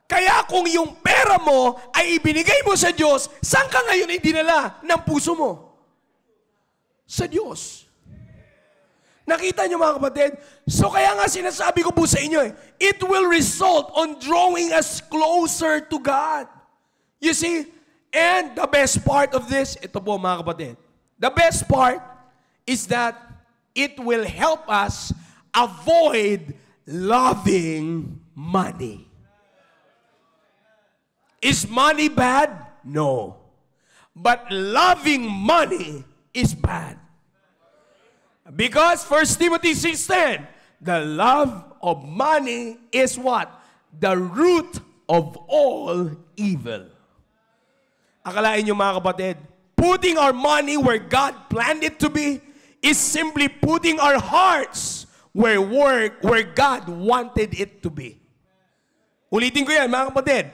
Kaya kung yung pera mo ay ibinigay mo sa Diyos, saan ka ngayon ay dinala ng puso mo? Sa Diyos. Nakita niyo mga kapatid? So kaya nga sinasabi ko po sa inyo eh, it will result on drawing us closer to God. You see? And the best part of this, ito po mga kapatid, the best part is that it will help us avoid loving money. Is money bad? No. But loving money is bad. Because 1 Timothy 6.10, the love of money is what? The root of all evil. Akalain nyo mga kapatid, putting our money where God planned it to be is simply putting our hearts where work, where God wanted it to be. Ulitin ko yan, mga kapatid.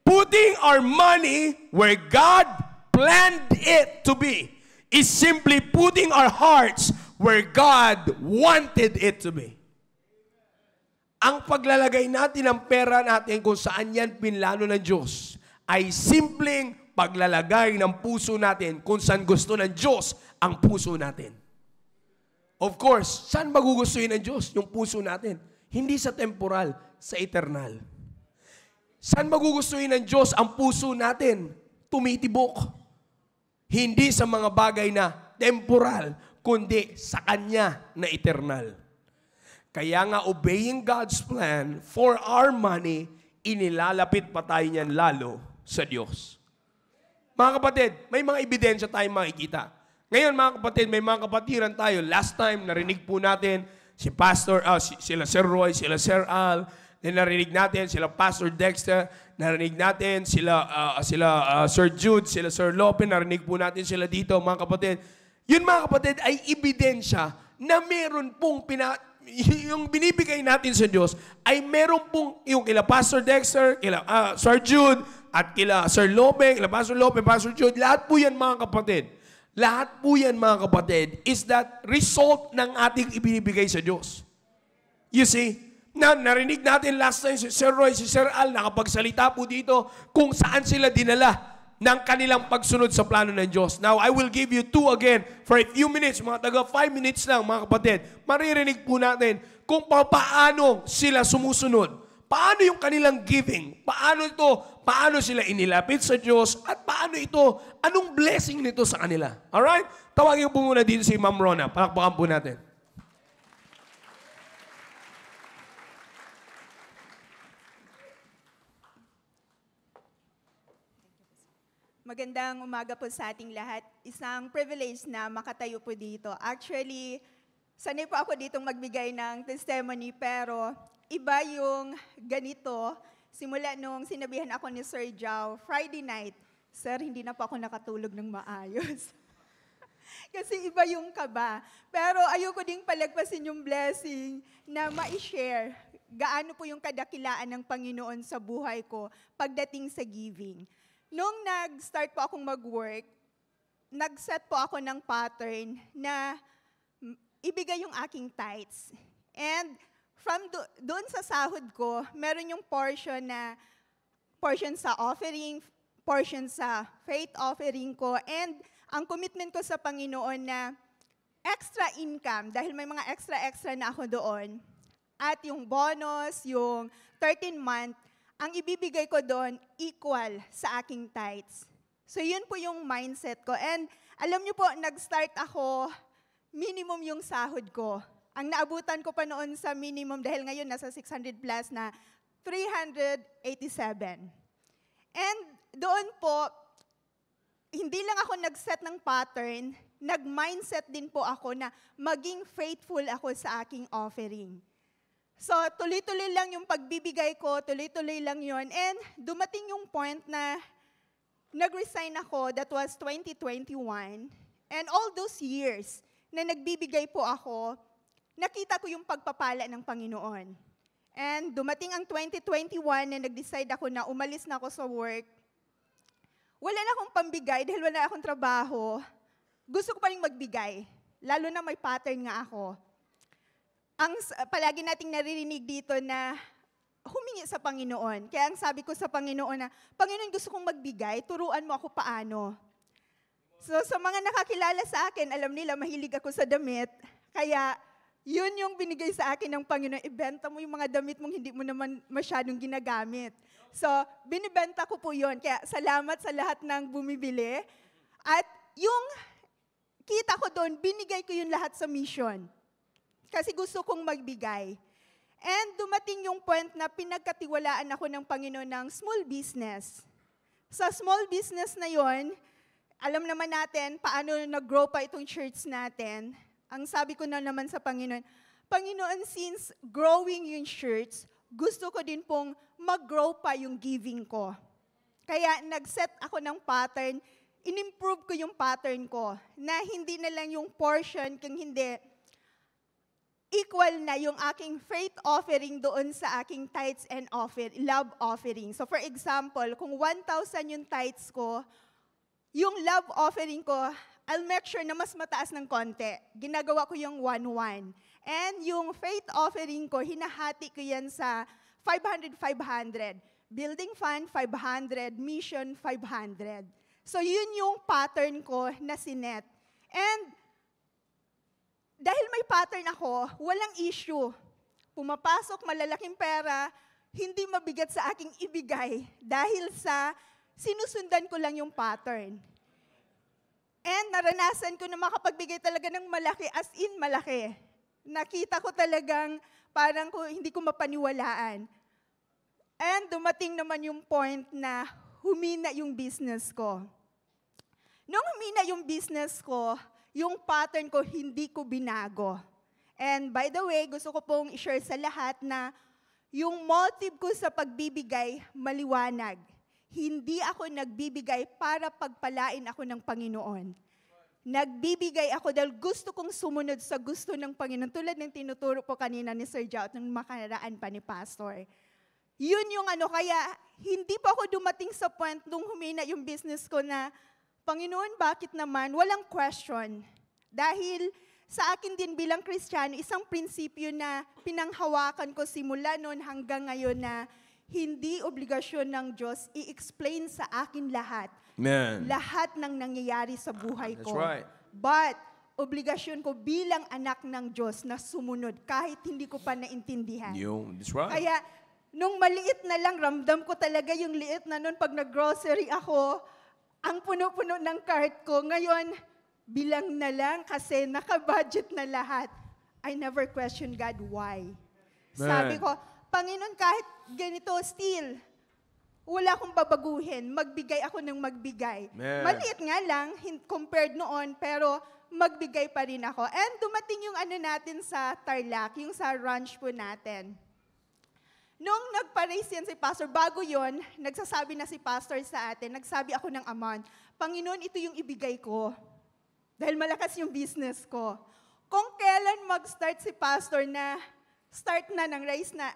Putting our money where God planned it to be is simply putting our hearts where God wanted it to be. Ang paglalagay natin ng pera natin kung saan yan pinlano ng Diyos ay simpleng paglalagay ng puso natin kung saan gusto ng Diyos ang puso natin. Of course, saan magugustuhin ng Diyos? Yung puso natin. Hindi sa temporal, sa eternal. Saan magugustuhin ng Diyos ang puso natin? Tumitibok. Hindi sa mga bagay na temporal, kundi sa Kanya na eternal. Kaya nga, obeying God's plan for our money, inilalapit pa tayo niyan lalo sa Diyos. Mga kapatid, may mga ebidensya tayong makikita. Ngayon mga kapatid, may mga kapatiran tayo. Last time, narinig po natin si Pastor, uh, si, sila Sir Roy, sila Sir Al, then narinig natin sila Pastor Dexter, narinig natin sila, uh, sila uh, Sir Jude, sila Sir Lope, narinig po natin sila dito mga kapatid. Yun mga kapatid ay ebidensya na meron pong pina, yung binibigay natin sa Diyos ay meron pong yung kila Pastor Dexter, kila uh, Sir Jude, at kila Sir Lope, kila Pastor Lope, Pastor Jude, lahat po yan mga kapatid lahat po yan, mga kapatid, is that result ng ating ibinibigay sa Diyos. You see? Na, narinig natin last time si Sir Roy, si Sir Al, nakapagsalita po dito kung saan sila dinala ng kanilang pagsunod sa plano ng Diyos. Now, I will give you two again for a few minutes, mga taga five minutes lang, mga kapatid. Maririnig po natin kung paano sila sumusunod. Paano yung kanilang giving? Paano ito paano sila inilapit sa Diyos, at paano ito, anong blessing nito sa kanila. Alright? Tawagin po muna dito si Ma'am Rona. Palakpakan po natin. Magandang umaga po sa ating lahat. Isang privilege na makatayo po dito. Actually, sanay po ako ditong magbigay ng testimony pero iba yung ganito simula nung sinabihan ako ni Sir Jao, Friday night, Sir, hindi na po ako nakatulog ng maayos. Kasi iba yung kaba. Pero ayoko ding palagpasin yung blessing na ma-share gaano po yung kadakilaan ng Panginoon sa buhay ko pagdating sa giving. Nung nag-start po akong mag-work, nag-set po ako ng pattern na ibigay yung aking tithes. And from do, doon sa sahod ko, meron yung portion na portion sa offering, portion sa faith offering ko, and ang commitment ko sa Panginoon na extra income, dahil may mga extra-extra na ako doon, at yung bonus, yung 13 month, ang ibibigay ko doon equal sa aking tithes. So yun po yung mindset ko. And alam niyo po, nag-start ako, minimum yung sahod ko. Ang naabutan ko pa noon sa minimum dahil ngayon nasa 600 plus na 387. And doon po, hindi lang ako nag-set ng pattern, nag-mindset din po ako na maging faithful ako sa aking offering. So, tuloy-tuloy lang yung pagbibigay ko, tuloy-tuloy lang yon And dumating yung point na nag-resign ako, that was 2021. And all those years na nagbibigay po ako, nakita ko yung pagpapala ng Panginoon. And dumating ang 2021 na nag-decide ako na umalis na ako sa work. Wala na akong pambigay dahil wala na akong trabaho. Gusto ko pa rin magbigay, lalo na may pattern nga ako. Ang palagi nating naririnig dito na humingi sa Panginoon. Kaya ang sabi ko sa Panginoon na, Panginoon gusto kong magbigay, turuan mo ako paano. So sa mga nakakilala sa akin, alam nila mahilig ako sa damit. Kaya yun yung binigay sa akin ng Panginoon. Ibenta mo yung mga damit mong hindi mo naman masyadong ginagamit. So, binibenta ko po yun. Kaya salamat sa lahat ng bumibili. At yung kita ko doon, binigay ko yun lahat sa mission. Kasi gusto kong magbigay. And dumating yung point na pinagkatiwalaan ako ng Panginoon ng small business. Sa small business na yon, alam naman natin paano nag-grow pa itong church natin ang sabi ko na naman sa Panginoon, Panginoon, since growing yung shirts, gusto ko din pong mag-grow pa yung giving ko. Kaya nag-set ako ng pattern, inimprove ko yung pattern ko, na hindi na lang yung portion, kung hindi, equal na yung aking faith offering doon sa aking tithes and offer, love offering. So for example, kung 1,000 yung tithes ko, yung love offering ko, I'll make sure na mas mataas ng konti. Ginagawa ko yung 1-1. And yung faith offering ko, hinahati ko yan sa 500-500. Building fund, 500. Mission, 500. So yun yung pattern ko na sinet. And dahil may pattern ako, walang issue. Pumapasok malalaking pera, hindi mabigat sa aking ibigay dahil sa sinusundan ko lang yung pattern. And naranasan ko na makapagbigay talaga ng malaki, as in malaki. Nakita ko talagang parang ko, hindi ko mapaniwalaan. And dumating naman yung point na humina yung business ko. Nung humina yung business ko, yung pattern ko hindi ko binago. And by the way, gusto ko pong i-share sa lahat na yung motive ko sa pagbibigay, maliwanag hindi ako nagbibigay para pagpalain ako ng Panginoon. Nagbibigay ako dahil gusto kong sumunod sa gusto ng Panginoon. Tulad ng tinuturo po kanina ni Sir Jout nung makaraan pa ni Pastor. Yun yung ano, kaya hindi po ako dumating sa point nung humina yung business ko na, Panginoon, bakit naman? Walang question. Dahil sa akin din bilang Kristiyano, isang prinsipyo na pinanghawakan ko simula noon hanggang ngayon na hindi obligasyon ng Diyos i-explain sa akin lahat. Man. Lahat ng nangyayari sa buhay ko. That's right. But, obligasyon ko bilang anak ng Diyos na sumunod kahit hindi ko pa naintindihan. Yun, that's right. Kaya, nung maliit na lang, ramdam ko talaga yung liit na nun pag naggrocery ako, ang puno-puno ng cart ko. Ngayon, bilang na lang kasi naka-budget na lahat. I never question God why. Man. Sabi ko, Panginoon, kahit ganito, still, wala akong babaguhin. Magbigay ako ng magbigay. Man. Maliit nga lang compared noon, pero magbigay pa rin ako. And dumating yung ano natin sa Tarlac, yung sa ranch po natin. Nung nagpa-raise yan si Pastor, bago yon nagsasabi na si Pastor sa atin, nagsabi ako ng amount, Panginoon, ito yung ibigay ko. Dahil malakas yung business ko. Kung kailan mag-start si Pastor na start na ng raise na,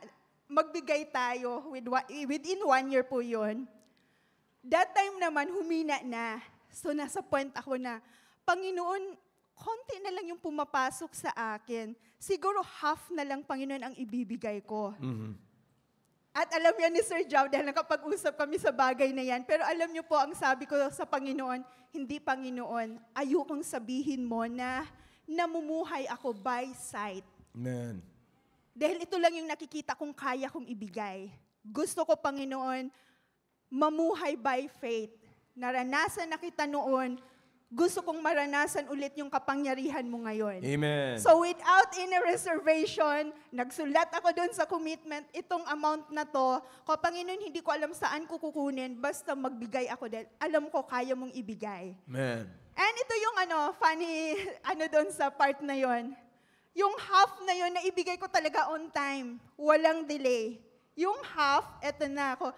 magbigay tayo with within one year po yon. That time naman, humina na. So nasa point ako na, Panginoon, konti na lang yung pumapasok sa akin. Siguro half na lang, Panginoon, ang ibibigay ko. Mm-hmm. At alam yan ni Sir Jow, dahil nakapag-usap kami sa bagay na yan, pero alam niyo po, ang sabi ko sa Panginoon, hindi Panginoon, ayokong sabihin mo na namumuhay ako by sight. Amen. Dahil ito lang yung nakikita kong kaya kong ibigay. Gusto ko, Panginoon, mamuhay by faith. Naranasan na kita noon, gusto kong maranasan ulit yung kapangyarihan mo ngayon. Amen. So without any reservation, nagsulat ako doon sa commitment, itong amount na to, ko Panginoon, hindi ko alam saan ko kukunin, basta magbigay ako dahil alam ko kaya mong ibigay. Amen. And ito yung ano, funny, ano doon sa part na yon yung half na yun, ibigay ko talaga on time. Walang delay. Yung half, eto na ako.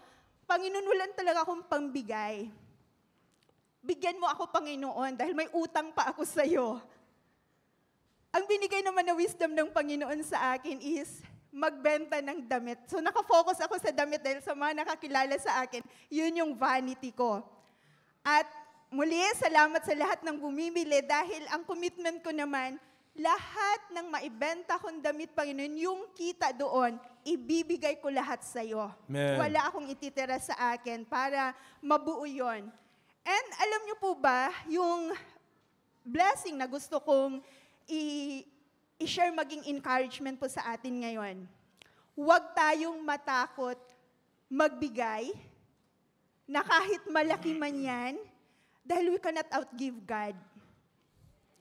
Panginoon, walang talaga akong pambigay. Bigyan mo ako, Panginoon, dahil may utang pa ako sa iyo. Ang binigay naman na wisdom ng Panginoon sa akin is, magbenta ng damit. So nakafocus ako sa damit dahil sa mga nakakilala sa akin, yun yung vanity ko. At muli, salamat sa lahat ng bumibili dahil ang commitment ko naman, lahat ng maibenta kong damit, Panginoon, yung kita doon, ibibigay ko lahat sa iyo. Wala akong ititira sa akin para mabuo yon. And alam niyo po ba, yung blessing na gusto kong i- i-share maging encouragement po sa atin ngayon. Huwag tayong matakot magbigay na kahit malaki man yan, dahil we cannot outgive God.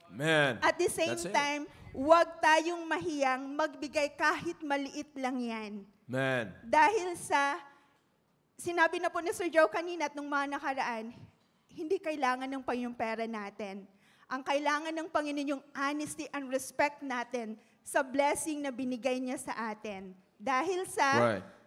Amen. At the same time, huwag tayong mahiyang magbigay kahit maliit lang yan. Amen. Dahil sa, sinabi na po ni Sir Joe kanina at nung mga nakaraan, hindi kailangan ng Panginoon pera natin. Ang kailangan ng Panginoon yung honesty and respect natin sa blessing na binigay niya sa atin. Dahil sa right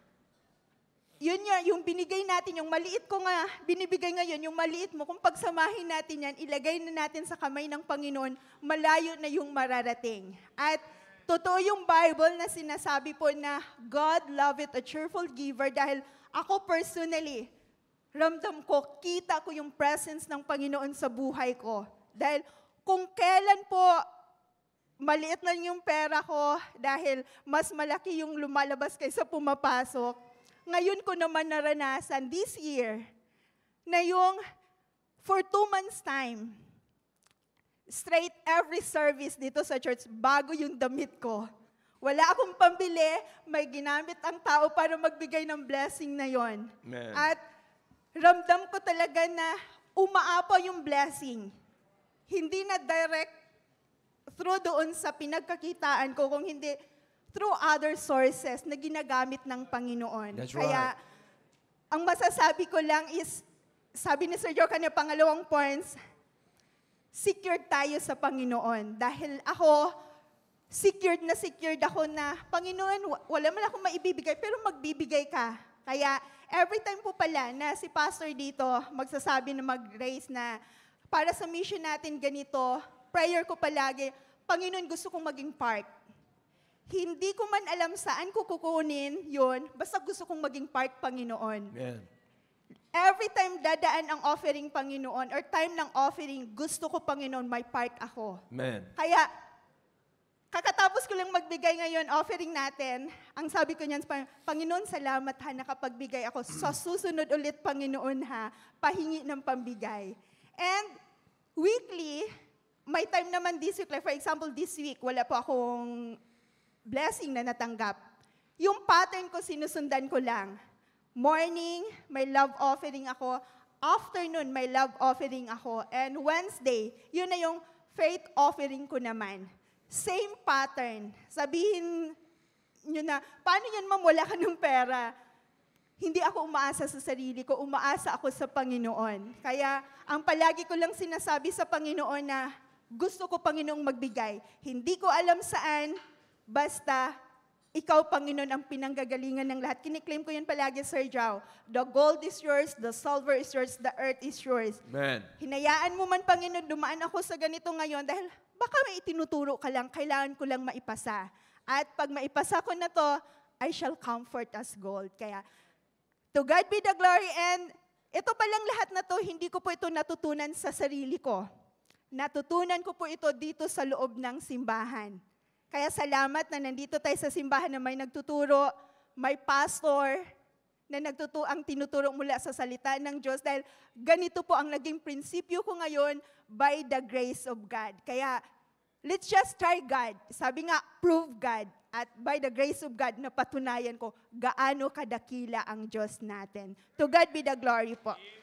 yun yun, yung binigay natin, yung maliit ko nga, binibigay ngayon, yung maliit mo, kung pagsamahin natin yan, ilagay na natin sa kamay ng Panginoon, malayo na yung mararating. At totoo yung Bible na sinasabi po na God loveth a cheerful giver dahil ako personally, ramdam ko, kita ko yung presence ng Panginoon sa buhay ko. Dahil kung kailan po maliit lang yung pera ko dahil mas malaki yung lumalabas kaysa pumapasok, ngayon ko naman naranasan this year na yung for two months time, straight every service dito sa church, bago yung damit ko. Wala akong pambili, may ginamit ang tao para magbigay ng blessing na yon. At ramdam ko talaga na umaapaw yung blessing. Hindi na direct through doon sa pinagkakitaan ko, kung hindi through other sources na ginagamit ng Panginoon. That's right. Kaya, ang masasabi ko lang is, sabi ni Sir Joe kanya pangalawang points, secured tayo sa Panginoon. Dahil ako, secured na secured ako na, Panginoon, wala man akong maibibigay, pero magbibigay ka. Kaya, every time po pala na si Pastor dito magsasabi na mag-raise na para sa mission natin ganito, prayer ko palagi, Panginoon, gusto kong maging part hindi ko man alam saan ko kukunin yon, basta gusto kong maging part, Panginoon. Amen. Every time dadaan ang offering, Panginoon, or time ng offering, gusto ko, Panginoon, may part ako. Amen. Kaya, kakatapos ko lang magbigay ngayon, offering natin, ang sabi ko niyan, Panginoon, salamat ha, nakapagbigay ako. Sa so, susunod ulit, Panginoon ha, pahingi ng pambigay. And, weekly, may time naman this week, like for example, this week, wala po akong blessing na natanggap. Yung pattern ko, sinusundan ko lang. Morning, may love offering ako. Afternoon, may love offering ako. And Wednesday, yun na yung faith offering ko naman. Same pattern. Sabihin nyo na, paano yan mamula ka ng pera? Hindi ako umaasa sa sarili ko, umaasa ako sa Panginoon. Kaya ang palagi ko lang sinasabi sa Panginoon na gusto ko Panginoong magbigay. Hindi ko alam saan, Basta, ikaw, Panginoon, ang pinanggagalingan ng lahat. Kiniklaim ko yun palagi, Sir Jao. The gold is yours, the silver is yours, the earth is yours. Amen. Hinayaan mo man, Panginoon, dumaan ako sa ganito ngayon dahil baka may itinuturo ka lang, kailangan ko lang maipasa. At pag maipasa ko na to, I shall comfort as gold. Kaya, to God be the glory and ito palang lahat na to, hindi ko po ito natutunan sa sarili ko. Natutunan ko po ito dito sa loob ng simbahan. Kaya salamat na nandito tayo sa simbahan na may nagtuturo, may pastor, na nagtutu ang tinuturo mula sa salita ng Diyos dahil ganito po ang naging prinsipyo ko ngayon by the grace of God. Kaya let's just try God. Sabi nga, prove God. At by the grace of God, napatunayan ko gaano kadakila ang Diyos natin. To God be the glory po. Amen.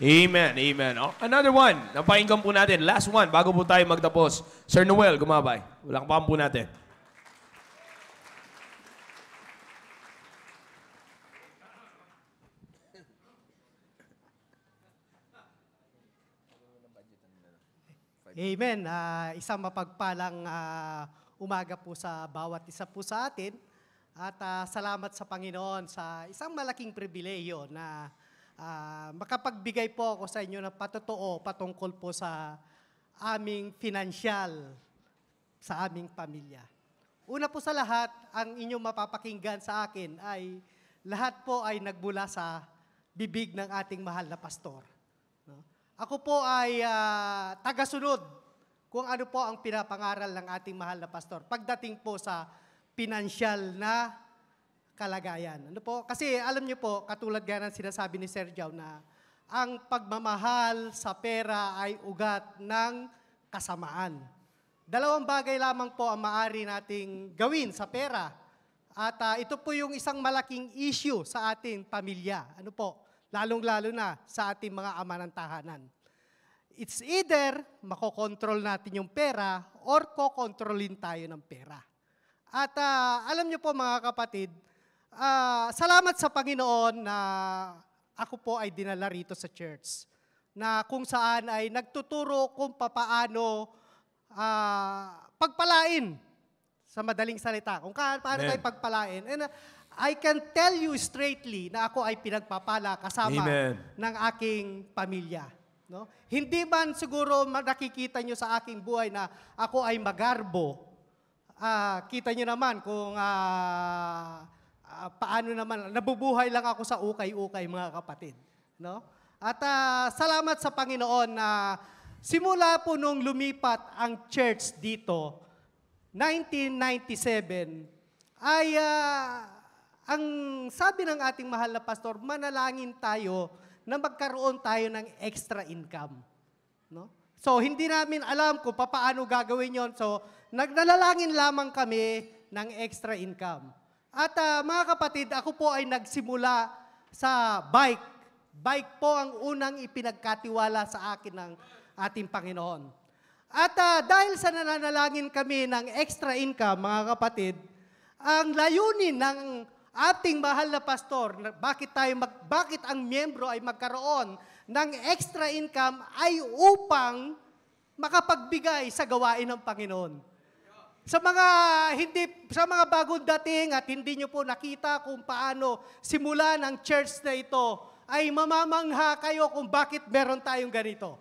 Amen, amen. Oh, another one. Napakinggan po natin. Last one, bago po tayo magtapos. Sir Noel, gumabay. Ulakpakan po natin. Amen. Uh, isang mapagpalang uh, umaga po sa bawat isa po sa atin. At uh, salamat sa Panginoon sa isang malaking pribileyo na uh, makapagbigay po ako sa inyo ng patotoo patungkol po sa aming financial, sa aming pamilya. Una po sa lahat, ang inyong mapapakinggan sa akin ay lahat po ay nagmula sa bibig ng ating mahal na pastor. No? Ako po ay uh, tagasunod kung ano po ang pinapangaral ng ating mahal na pastor pagdating po sa pinansyal na kalagayan. Ano po? Kasi alam niyo po, katulad nga ng sinasabi ni Sir Jow na ang pagmamahal sa pera ay ugat ng kasamaan. Dalawang bagay lamang po ang maari nating gawin sa pera. At uh, ito po yung isang malaking issue sa ating pamilya. Ano po? Lalong-lalo na sa ating mga ama ng tahanan. It's either makokontrol natin yung pera or kokontrolin tayo ng pera. At uh, alam niyo po mga kapatid, Uh, salamat sa Panginoon na ako po ay dinala rito sa church na kung saan ay nagtuturo kung papaano uh, pagpalain sa madaling salita. Kung ka, paano tayo pagpalain. And uh, I can tell you straightly na ako ay pinagpapala kasama Amen. ng aking pamilya. No? Hindi man siguro nakikita nyo sa aking buhay na ako ay magarbo. Uh, kita nyo naman kung uh, paano naman, nabubuhay lang ako sa ukay-ukay mga kapatid. No? At uh, salamat sa Panginoon na simula po nung lumipat ang church dito, 1997, ay uh, ang sabi ng ating mahal na pastor, manalangin tayo na magkaroon tayo ng extra income. No? So, hindi namin alam kung paano gagawin yon So, nagnalalangin lamang kami ng extra income. At uh, mga kapatid, ako po ay nagsimula sa bike. Bike po ang unang ipinagkatiwala sa akin ng ating Panginoon. At uh, dahil sa nananalangin kami ng extra income, mga kapatid, ang layunin ng ating mahal na pastor, bakit tayo mag, bakit ang miyembro ay magkaroon ng extra income ay upang makapagbigay sa gawain ng Panginoon. Sa mga hindi sa mga bagong dating at hindi niyo po nakita kung paano simula ng church na ito ay mamamangha kayo kung bakit meron tayong ganito.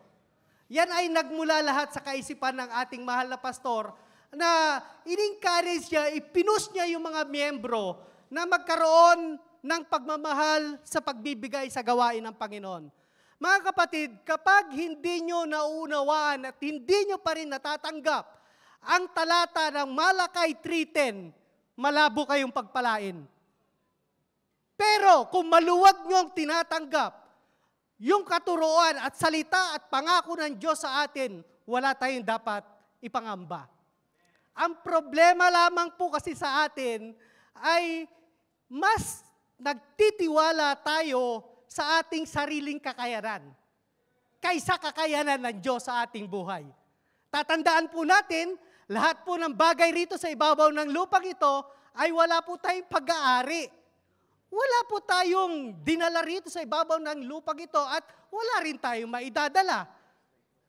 Yan ay nagmula lahat sa kaisipan ng ating mahal na pastor na in-encourage niya, ipinus niya yung mga miyembro na magkaroon ng pagmamahal sa pagbibigay sa gawain ng Panginoon. Mga kapatid, kapag hindi nyo naunawaan at hindi nyo pa rin natatanggap ang talata ng Malakay 3.10, malabo kayong pagpalain. Pero kung maluwag nyo ang tinatanggap, yung katuroan at salita at pangako ng Diyos sa atin, wala tayong dapat ipangamba. Ang problema lamang po kasi sa atin ay mas nagtitiwala tayo sa ating sariling kakayanan kaysa kakayanan ng Diyos sa ating buhay. Tatandaan po natin lahat po ng bagay rito sa ibabaw ng lupang ito ay wala po tayong pag-aari. Wala po tayong dinala rito sa ibabaw ng lupang ito at wala rin tayong maidadala.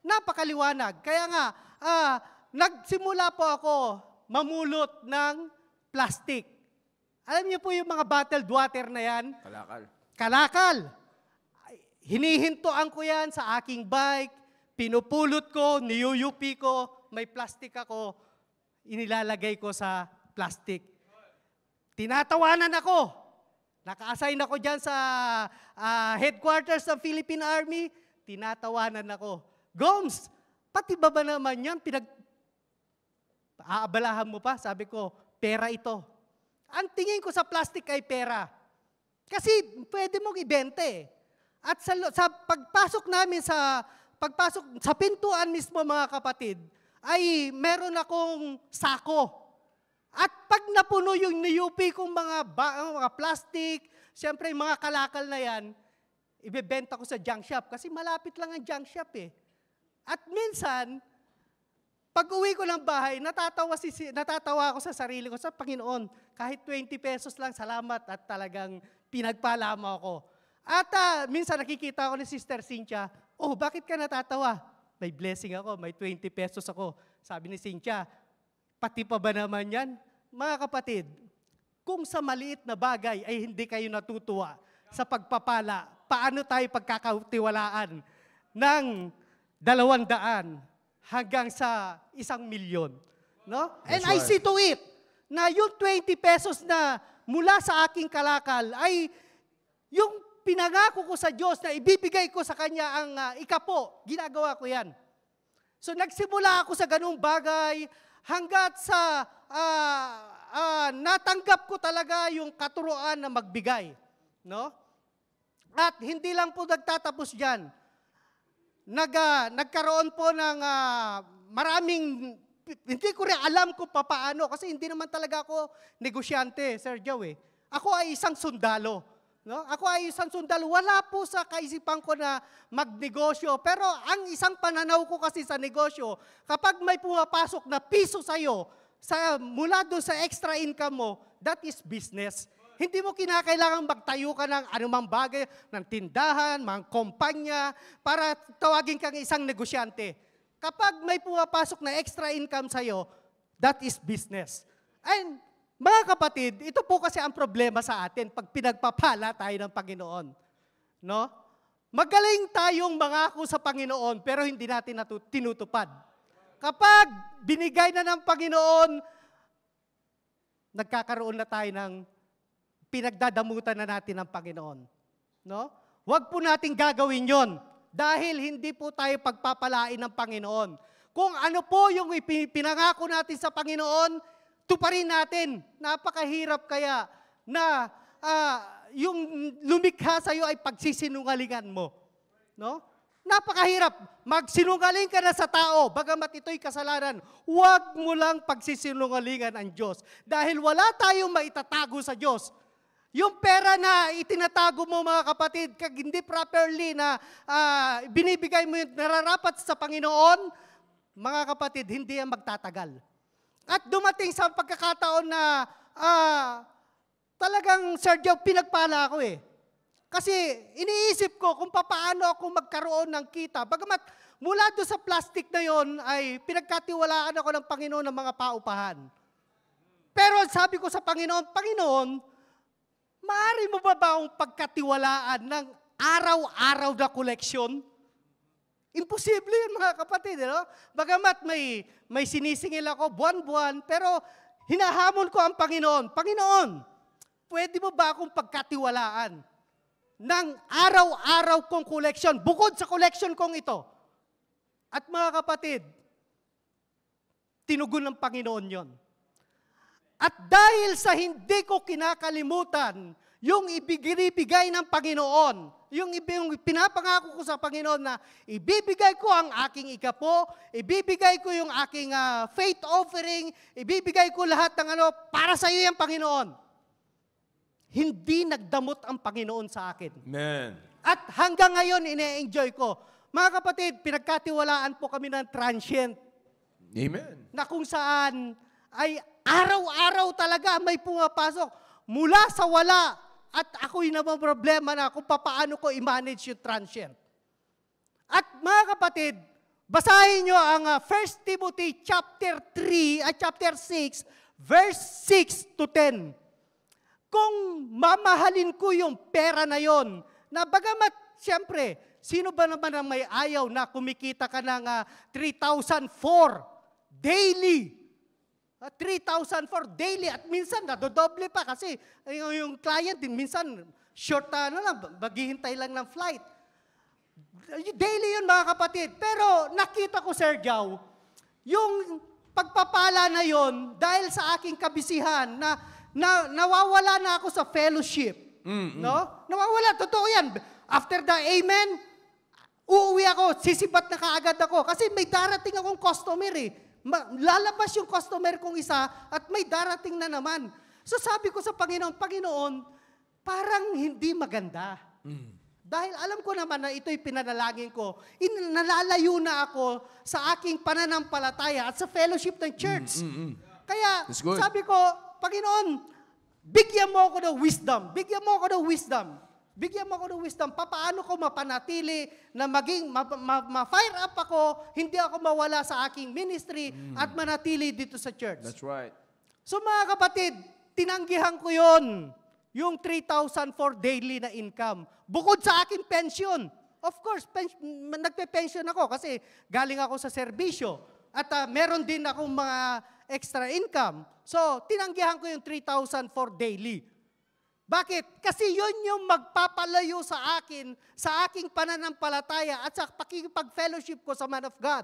Napakaliwanag. Kaya nga, ah, nagsimula po ako mamulot ng plastic. Alam niyo po yung mga bottled water na yan? Kalakal. Kalakal. Hinihintoan ko yan sa aking bike, pinupulot ko, niyuyupi ko, may plastic ako, inilalagay ko sa plastic. Tinatawanan ako. Naka-assign ako dyan sa uh, headquarters ng Philippine Army. Tinatawanan ako. Gomes, pati ba ba naman yan? Pinag... Aabalahan mo pa? Sabi ko, pera ito. Ang tingin ko sa plastic ay pera. Kasi pwede mong ibente eh. At sa, sa pagpasok namin sa pagpasok sa pintuan mismo mga kapatid, ay meron akong sako. At pag napuno yung niyup kong mga, ba, oh, mga plastic, siyempre yung mga kalakal na yan, ibebenta ko sa junk shop kasi malapit lang ang junk shop eh. At minsan, pag uwi ko ng bahay, natatawa, si, natatawa ako sa sarili ko, sa Panginoon, kahit 20 pesos lang, salamat at talagang pinagpala mo ako. At uh, minsan nakikita ko ni Sister Cynthia, oh, bakit ka natatawa? may blessing ako, may 20 pesos ako. Sabi ni Cynthia, pati pa ba naman yan? Mga kapatid, kung sa maliit na bagay ay hindi kayo natutuwa sa pagpapala, paano tayo pagkakautiwalaan ng dalawandaan hanggang sa isang milyon? No? And right. I see to it na yung 20 pesos na mula sa aking kalakal ay yung pinangako ko sa Diyos na ibibigay ko sa Kanya ang uh, ikapo, ginagawa ko yan. So nagsimula ako sa ganung bagay hanggat sa uh, uh, natanggap ko talaga yung katuruan na magbigay. No? At hindi lang po nagtatapos diyan. Nag, uh, nagkaroon po ng uh, maraming, hindi ko rin alam kung papaano kasi hindi naman talaga ako negosyante, Sir Joe. Eh. Ako ay isang sundalo. No? Ako ay isang sundalo. Wala po sa kaisipan ko na magnegosyo. Pero ang isang pananaw ko kasi sa negosyo, kapag may pumapasok na piso sa'yo, sa, mula doon sa extra income mo, that is business. Hindi mo kinakailangan magtayo ka ng anumang bagay, ng tindahan, mga kumpanya, para tawagin kang isang negosyante. Kapag may pumapasok na extra income sa'yo, that is business. And mga kapatid, ito po kasi ang problema sa atin pag pinagpapala tayo ng Panginoon. No? Magaling tayong mangako sa Panginoon pero hindi natin natu- tinutupad. Kapag binigay na ng Panginoon, nagkakaroon na tayo ng pinagdadamutan na natin ng Panginoon. No? Huwag po natin gagawin yon dahil hindi po tayo pagpapalain ng Panginoon. Kung ano po yung ipinangako natin sa Panginoon, tuparin natin. Napakahirap kaya na uh, yung lumikha sa iyo ay pagsisinungalingan mo. No? Napakahirap. Magsinungaling ka na sa tao, bagamat ito'y kasalanan. Huwag mo lang pagsisinungalingan ang Diyos. Dahil wala tayong maitatago sa Diyos. Yung pera na itinatago mo mga kapatid, kag hindi properly na uh, binibigay mo yung nararapat sa Panginoon, mga kapatid, hindi yan magtatagal. At dumating sa pagkakataon na uh, talagang, Sir Joe, pinagpala ako eh. Kasi iniisip ko kung paano ako magkaroon ng kita. Bagamat mula doon sa plastic na yon ay pinagkatiwalaan ako ng Panginoon ng mga paupahan. Pero sabi ko sa Panginoon, Panginoon, maaari mo ba ba akong pagkatiwalaan ng araw-araw na koleksyon? Imposible yun mga kapatid. Eh, no? Bagamat may, may sinisingil ako buwan-buwan, pero hinahamon ko ang Panginoon. Panginoon, pwede mo ba akong pagkatiwalaan ng araw-araw kong koleksyon, bukod sa koleksyon kong ito? At mga kapatid, tinugon ng Panginoon yon. At dahil sa hindi ko kinakalimutan yung ibigibigay ng Panginoon. Yung, yung pinapangako ko sa Panginoon na ibibigay ko ang aking ikapo, ibibigay ko yung aking uh, faith offering, ibibigay ko lahat ng ano, para sa iyo yan, Panginoon. Hindi nagdamot ang Panginoon sa akin. Amen. At hanggang ngayon, ine-enjoy ko. Mga kapatid, pinagkatiwalaan po kami ng transient. Amen. Na kung saan ay araw-araw talaga may pumapasok mula sa wala at ako'y problema na kung paano ko i-manage yung transient. At mga kapatid, basahin nyo ang 1 ah, Timothy chapter 3 at ah, chapter 6, verse 6 to 10. Kung mamahalin ko yung pera na yon, na bagamat, siyempre, sino ba naman ang may ayaw na kumikita ka ng 3,004 ah, daily? 3,000 ah, for daily at minsan nadodoble pa kasi eh, yung, client din minsan short na ano lang, maghihintay lang ng flight. Daily yun mga kapatid. Pero nakita ko Sir Jow, yung pagpapala na yon dahil sa aking kabisihan na, na nawawala na ako sa fellowship. Mm-hmm. No? Nawawala, totoo yan. After the amen, uuwi ako, sisibat na kaagad ako kasi may darating akong customer eh. Ma- lalabas yung customer kong isa at may darating na naman. So sabi ko sa Panginoon, Panginoon, parang hindi maganda. Mm. Dahil alam ko naman na ito'y pinanalangin ko, in- nalalayo na ako sa aking pananampalataya at sa fellowship ng church. Mm, mm, mm. Kaya sabi ko, Panginoon, bigyan mo ako ng wisdom. Bigyan mo ako ng wisdom. Bigyan mo ako ng wisdom. Paano ko mapanatili na maging, ma-fire ma- ma-, up ako, hindi ako mawala sa aking ministry mm. at manatili dito sa church. That's right. So mga kapatid, tinanggihan ko yon yung 3,000 for daily na income. Bukod sa aking pension. Of course, pens- nagpe-pension ako kasi galing ako sa serbisyo. At uh, meron din akong mga extra income. So, tinanggihan ko yung 3,000 for daily. Bakit? Kasi yun yung magpapalayo sa akin, sa aking pananampalataya at sa pakikipag-fellowship ko sa man of God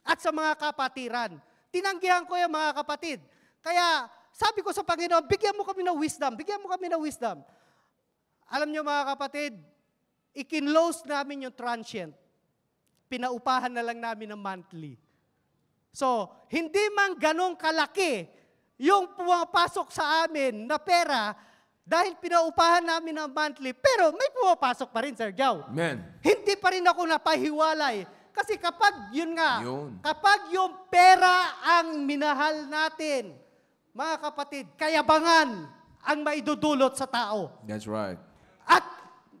at sa mga kapatiran. Tinanggihan ko yung mga kapatid. Kaya sabi ko sa Panginoon, bigyan mo kami ng wisdom, bigyan mo kami ng wisdom. Alam niyo mga kapatid, ikinlose namin yung transient. Pinaupahan na lang namin ng monthly. So, hindi man ganong kalaki yung pumapasok sa amin na pera dahil pinaupahan namin ang monthly, pero may pumapasok pa rin, Sir Jow. Amen. Hindi pa rin ako napahiwalay. Kasi kapag, yun nga, yun. kapag yung pera ang minahal natin, mga kapatid, kayabangan ang maidudulot sa tao. That's right. At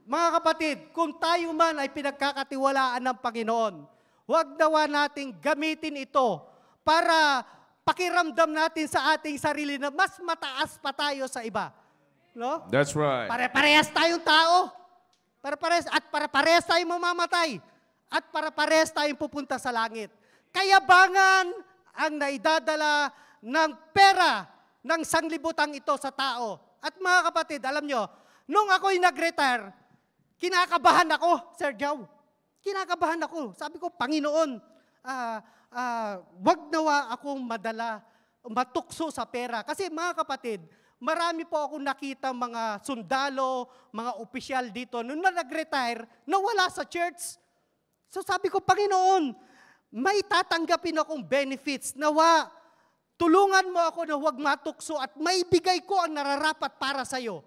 mga kapatid, kung tayo man ay pinagkakatiwalaan ng Panginoon, huwag nawa nating gamitin ito para pakiramdam natin sa ating sarili na mas mataas pa tayo sa iba. No? That's right. Pare-parehas tayong tao. Pare-parehas, at pare-parehas tayong mamamatay. At pare-parehas tayong pupunta sa langit. Kayabangan ang naidadala ng pera ng sanglibutan ito sa tao. At mga kapatid, alam nyo, nung ako'y nag-retire, kinakabahan ako, Sir Jow. Kinakabahan ako. Sabi ko, Panginoon, uh, uh, wag nawa akong madala, matukso sa pera. Kasi mga kapatid, marami po ako nakita mga sundalo, mga opisyal dito, nung na nag-retire, nawala sa church. So sabi ko, Panginoon, may tatanggapin akong benefits. Nawa, tulungan mo ako na huwag matukso at maibigay ko ang nararapat para sa iyo.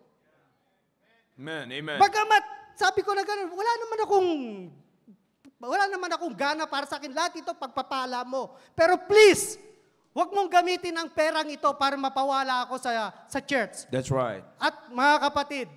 Amen, amen. Bagamat, sabi ko na gano'n, wala naman akong wala naman akong gana para sa akin. Lahat ito pagpapala mo. Pero please, Huwag mong gamitin ang perang ito para mapawala ako sa sa church. That's right. At mga kapatid,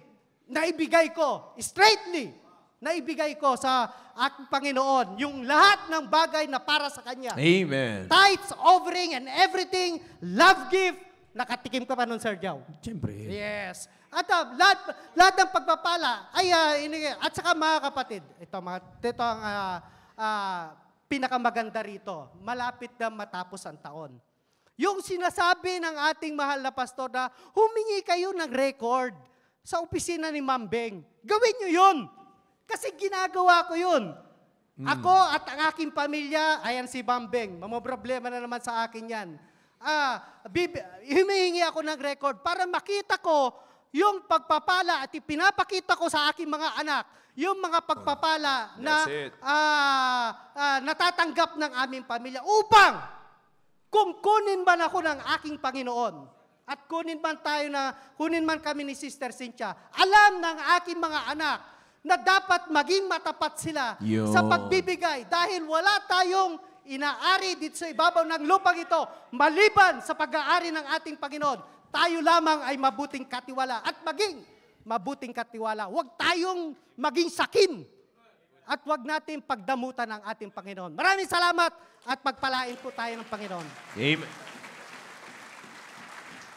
naibigay ko straightly naibigay ko sa aking Panginoon yung lahat ng bagay na para sa Kanya. Amen. Tithes, offering, and everything, love gift. Nakatikim ka pa nun, Sir Jow? Siyempre. Yes. At uh, lahat, lahat ng pagpapala, ay, uh, at saka mga kapatid, ito, mga, ito ang uh, uh, pinakamaganda rito, malapit na matapos ang taon. Yung sinasabi ng ating mahal na pastor na humingi kayo ng record sa opisina ni Ma'am Beng. Gawin nyo yun. Kasi ginagawa ko yun. Mm. Ako at ang aking pamilya, ayan si Ma'am Beng, problema na naman sa akin yan. Ah, bib- humihingi ako ng record para makita ko yung pagpapala at ipinapakita ko sa aking mga anak yung mga pagpapala oh, na uh, uh, natatanggap ng aming pamilya upang kung kunin man ako ng aking Panginoon at kunin man tayo na kunin man kami ni Sister Cynthia, alam ng aking mga anak na dapat maging matapat sila Yo. sa pagbibigay dahil wala tayong inaari dito sa ibabaw ng lupang ito maliban sa pag-aari ng ating Panginoon. Tayo lamang ay mabuting katiwala at maging mabuting katiwala. Huwag tayong maging sakim at huwag natin pagdamutan ang ating Panginoon. Maraming salamat at pagpalain po tayo ng Panginoon. Amen.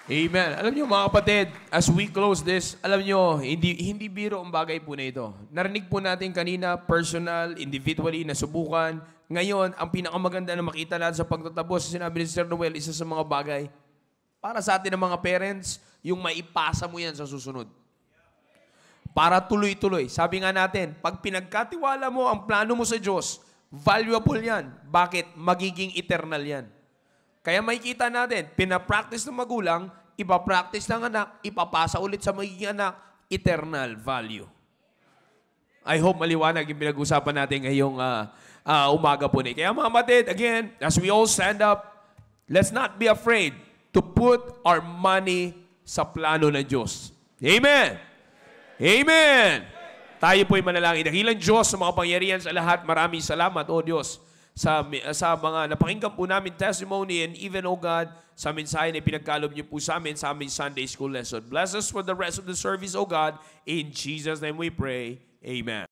Amen. Alam niyo mga kapatid, as we close this, alam niyo, hindi, hindi biro ang bagay po na ito. Narinig po natin kanina, personal, individually, nasubukan. Ngayon, ang pinakamaganda na makita natin sa pagtatapos, sinabi ni Sir Noel, isa sa mga bagay, para sa atin ng mga parents, yung maipasa mo yan sa susunod para tuloy-tuloy. Sabi nga natin, pag pinagkatiwala mo ang plano mo sa Diyos, valuable yan. Bakit? Magiging eternal yan. Kaya makikita natin, pinapractice ng magulang, ipapractice ng anak, ipapasa ulit sa magiging anak, eternal value. I hope maliwanag yung pinag-usapan natin ngayong uh, uh, umaga po ni. Kaya mga matid, again, as we all stand up, let's not be afraid to put our money sa plano ng Diyos. Amen! Amen! Tayo po'y manalangin. Dakilang Diyos sa mga pangyarihan sa lahat, maraming salamat, O Diyos, sa, sa mga napakinggan po namin testimony and even, O God, sa mensahe na pinagkalob niyo po sa amin sa aming Sunday School lesson. Bless us for the rest of the service, O God. In Jesus' name we pray. Amen.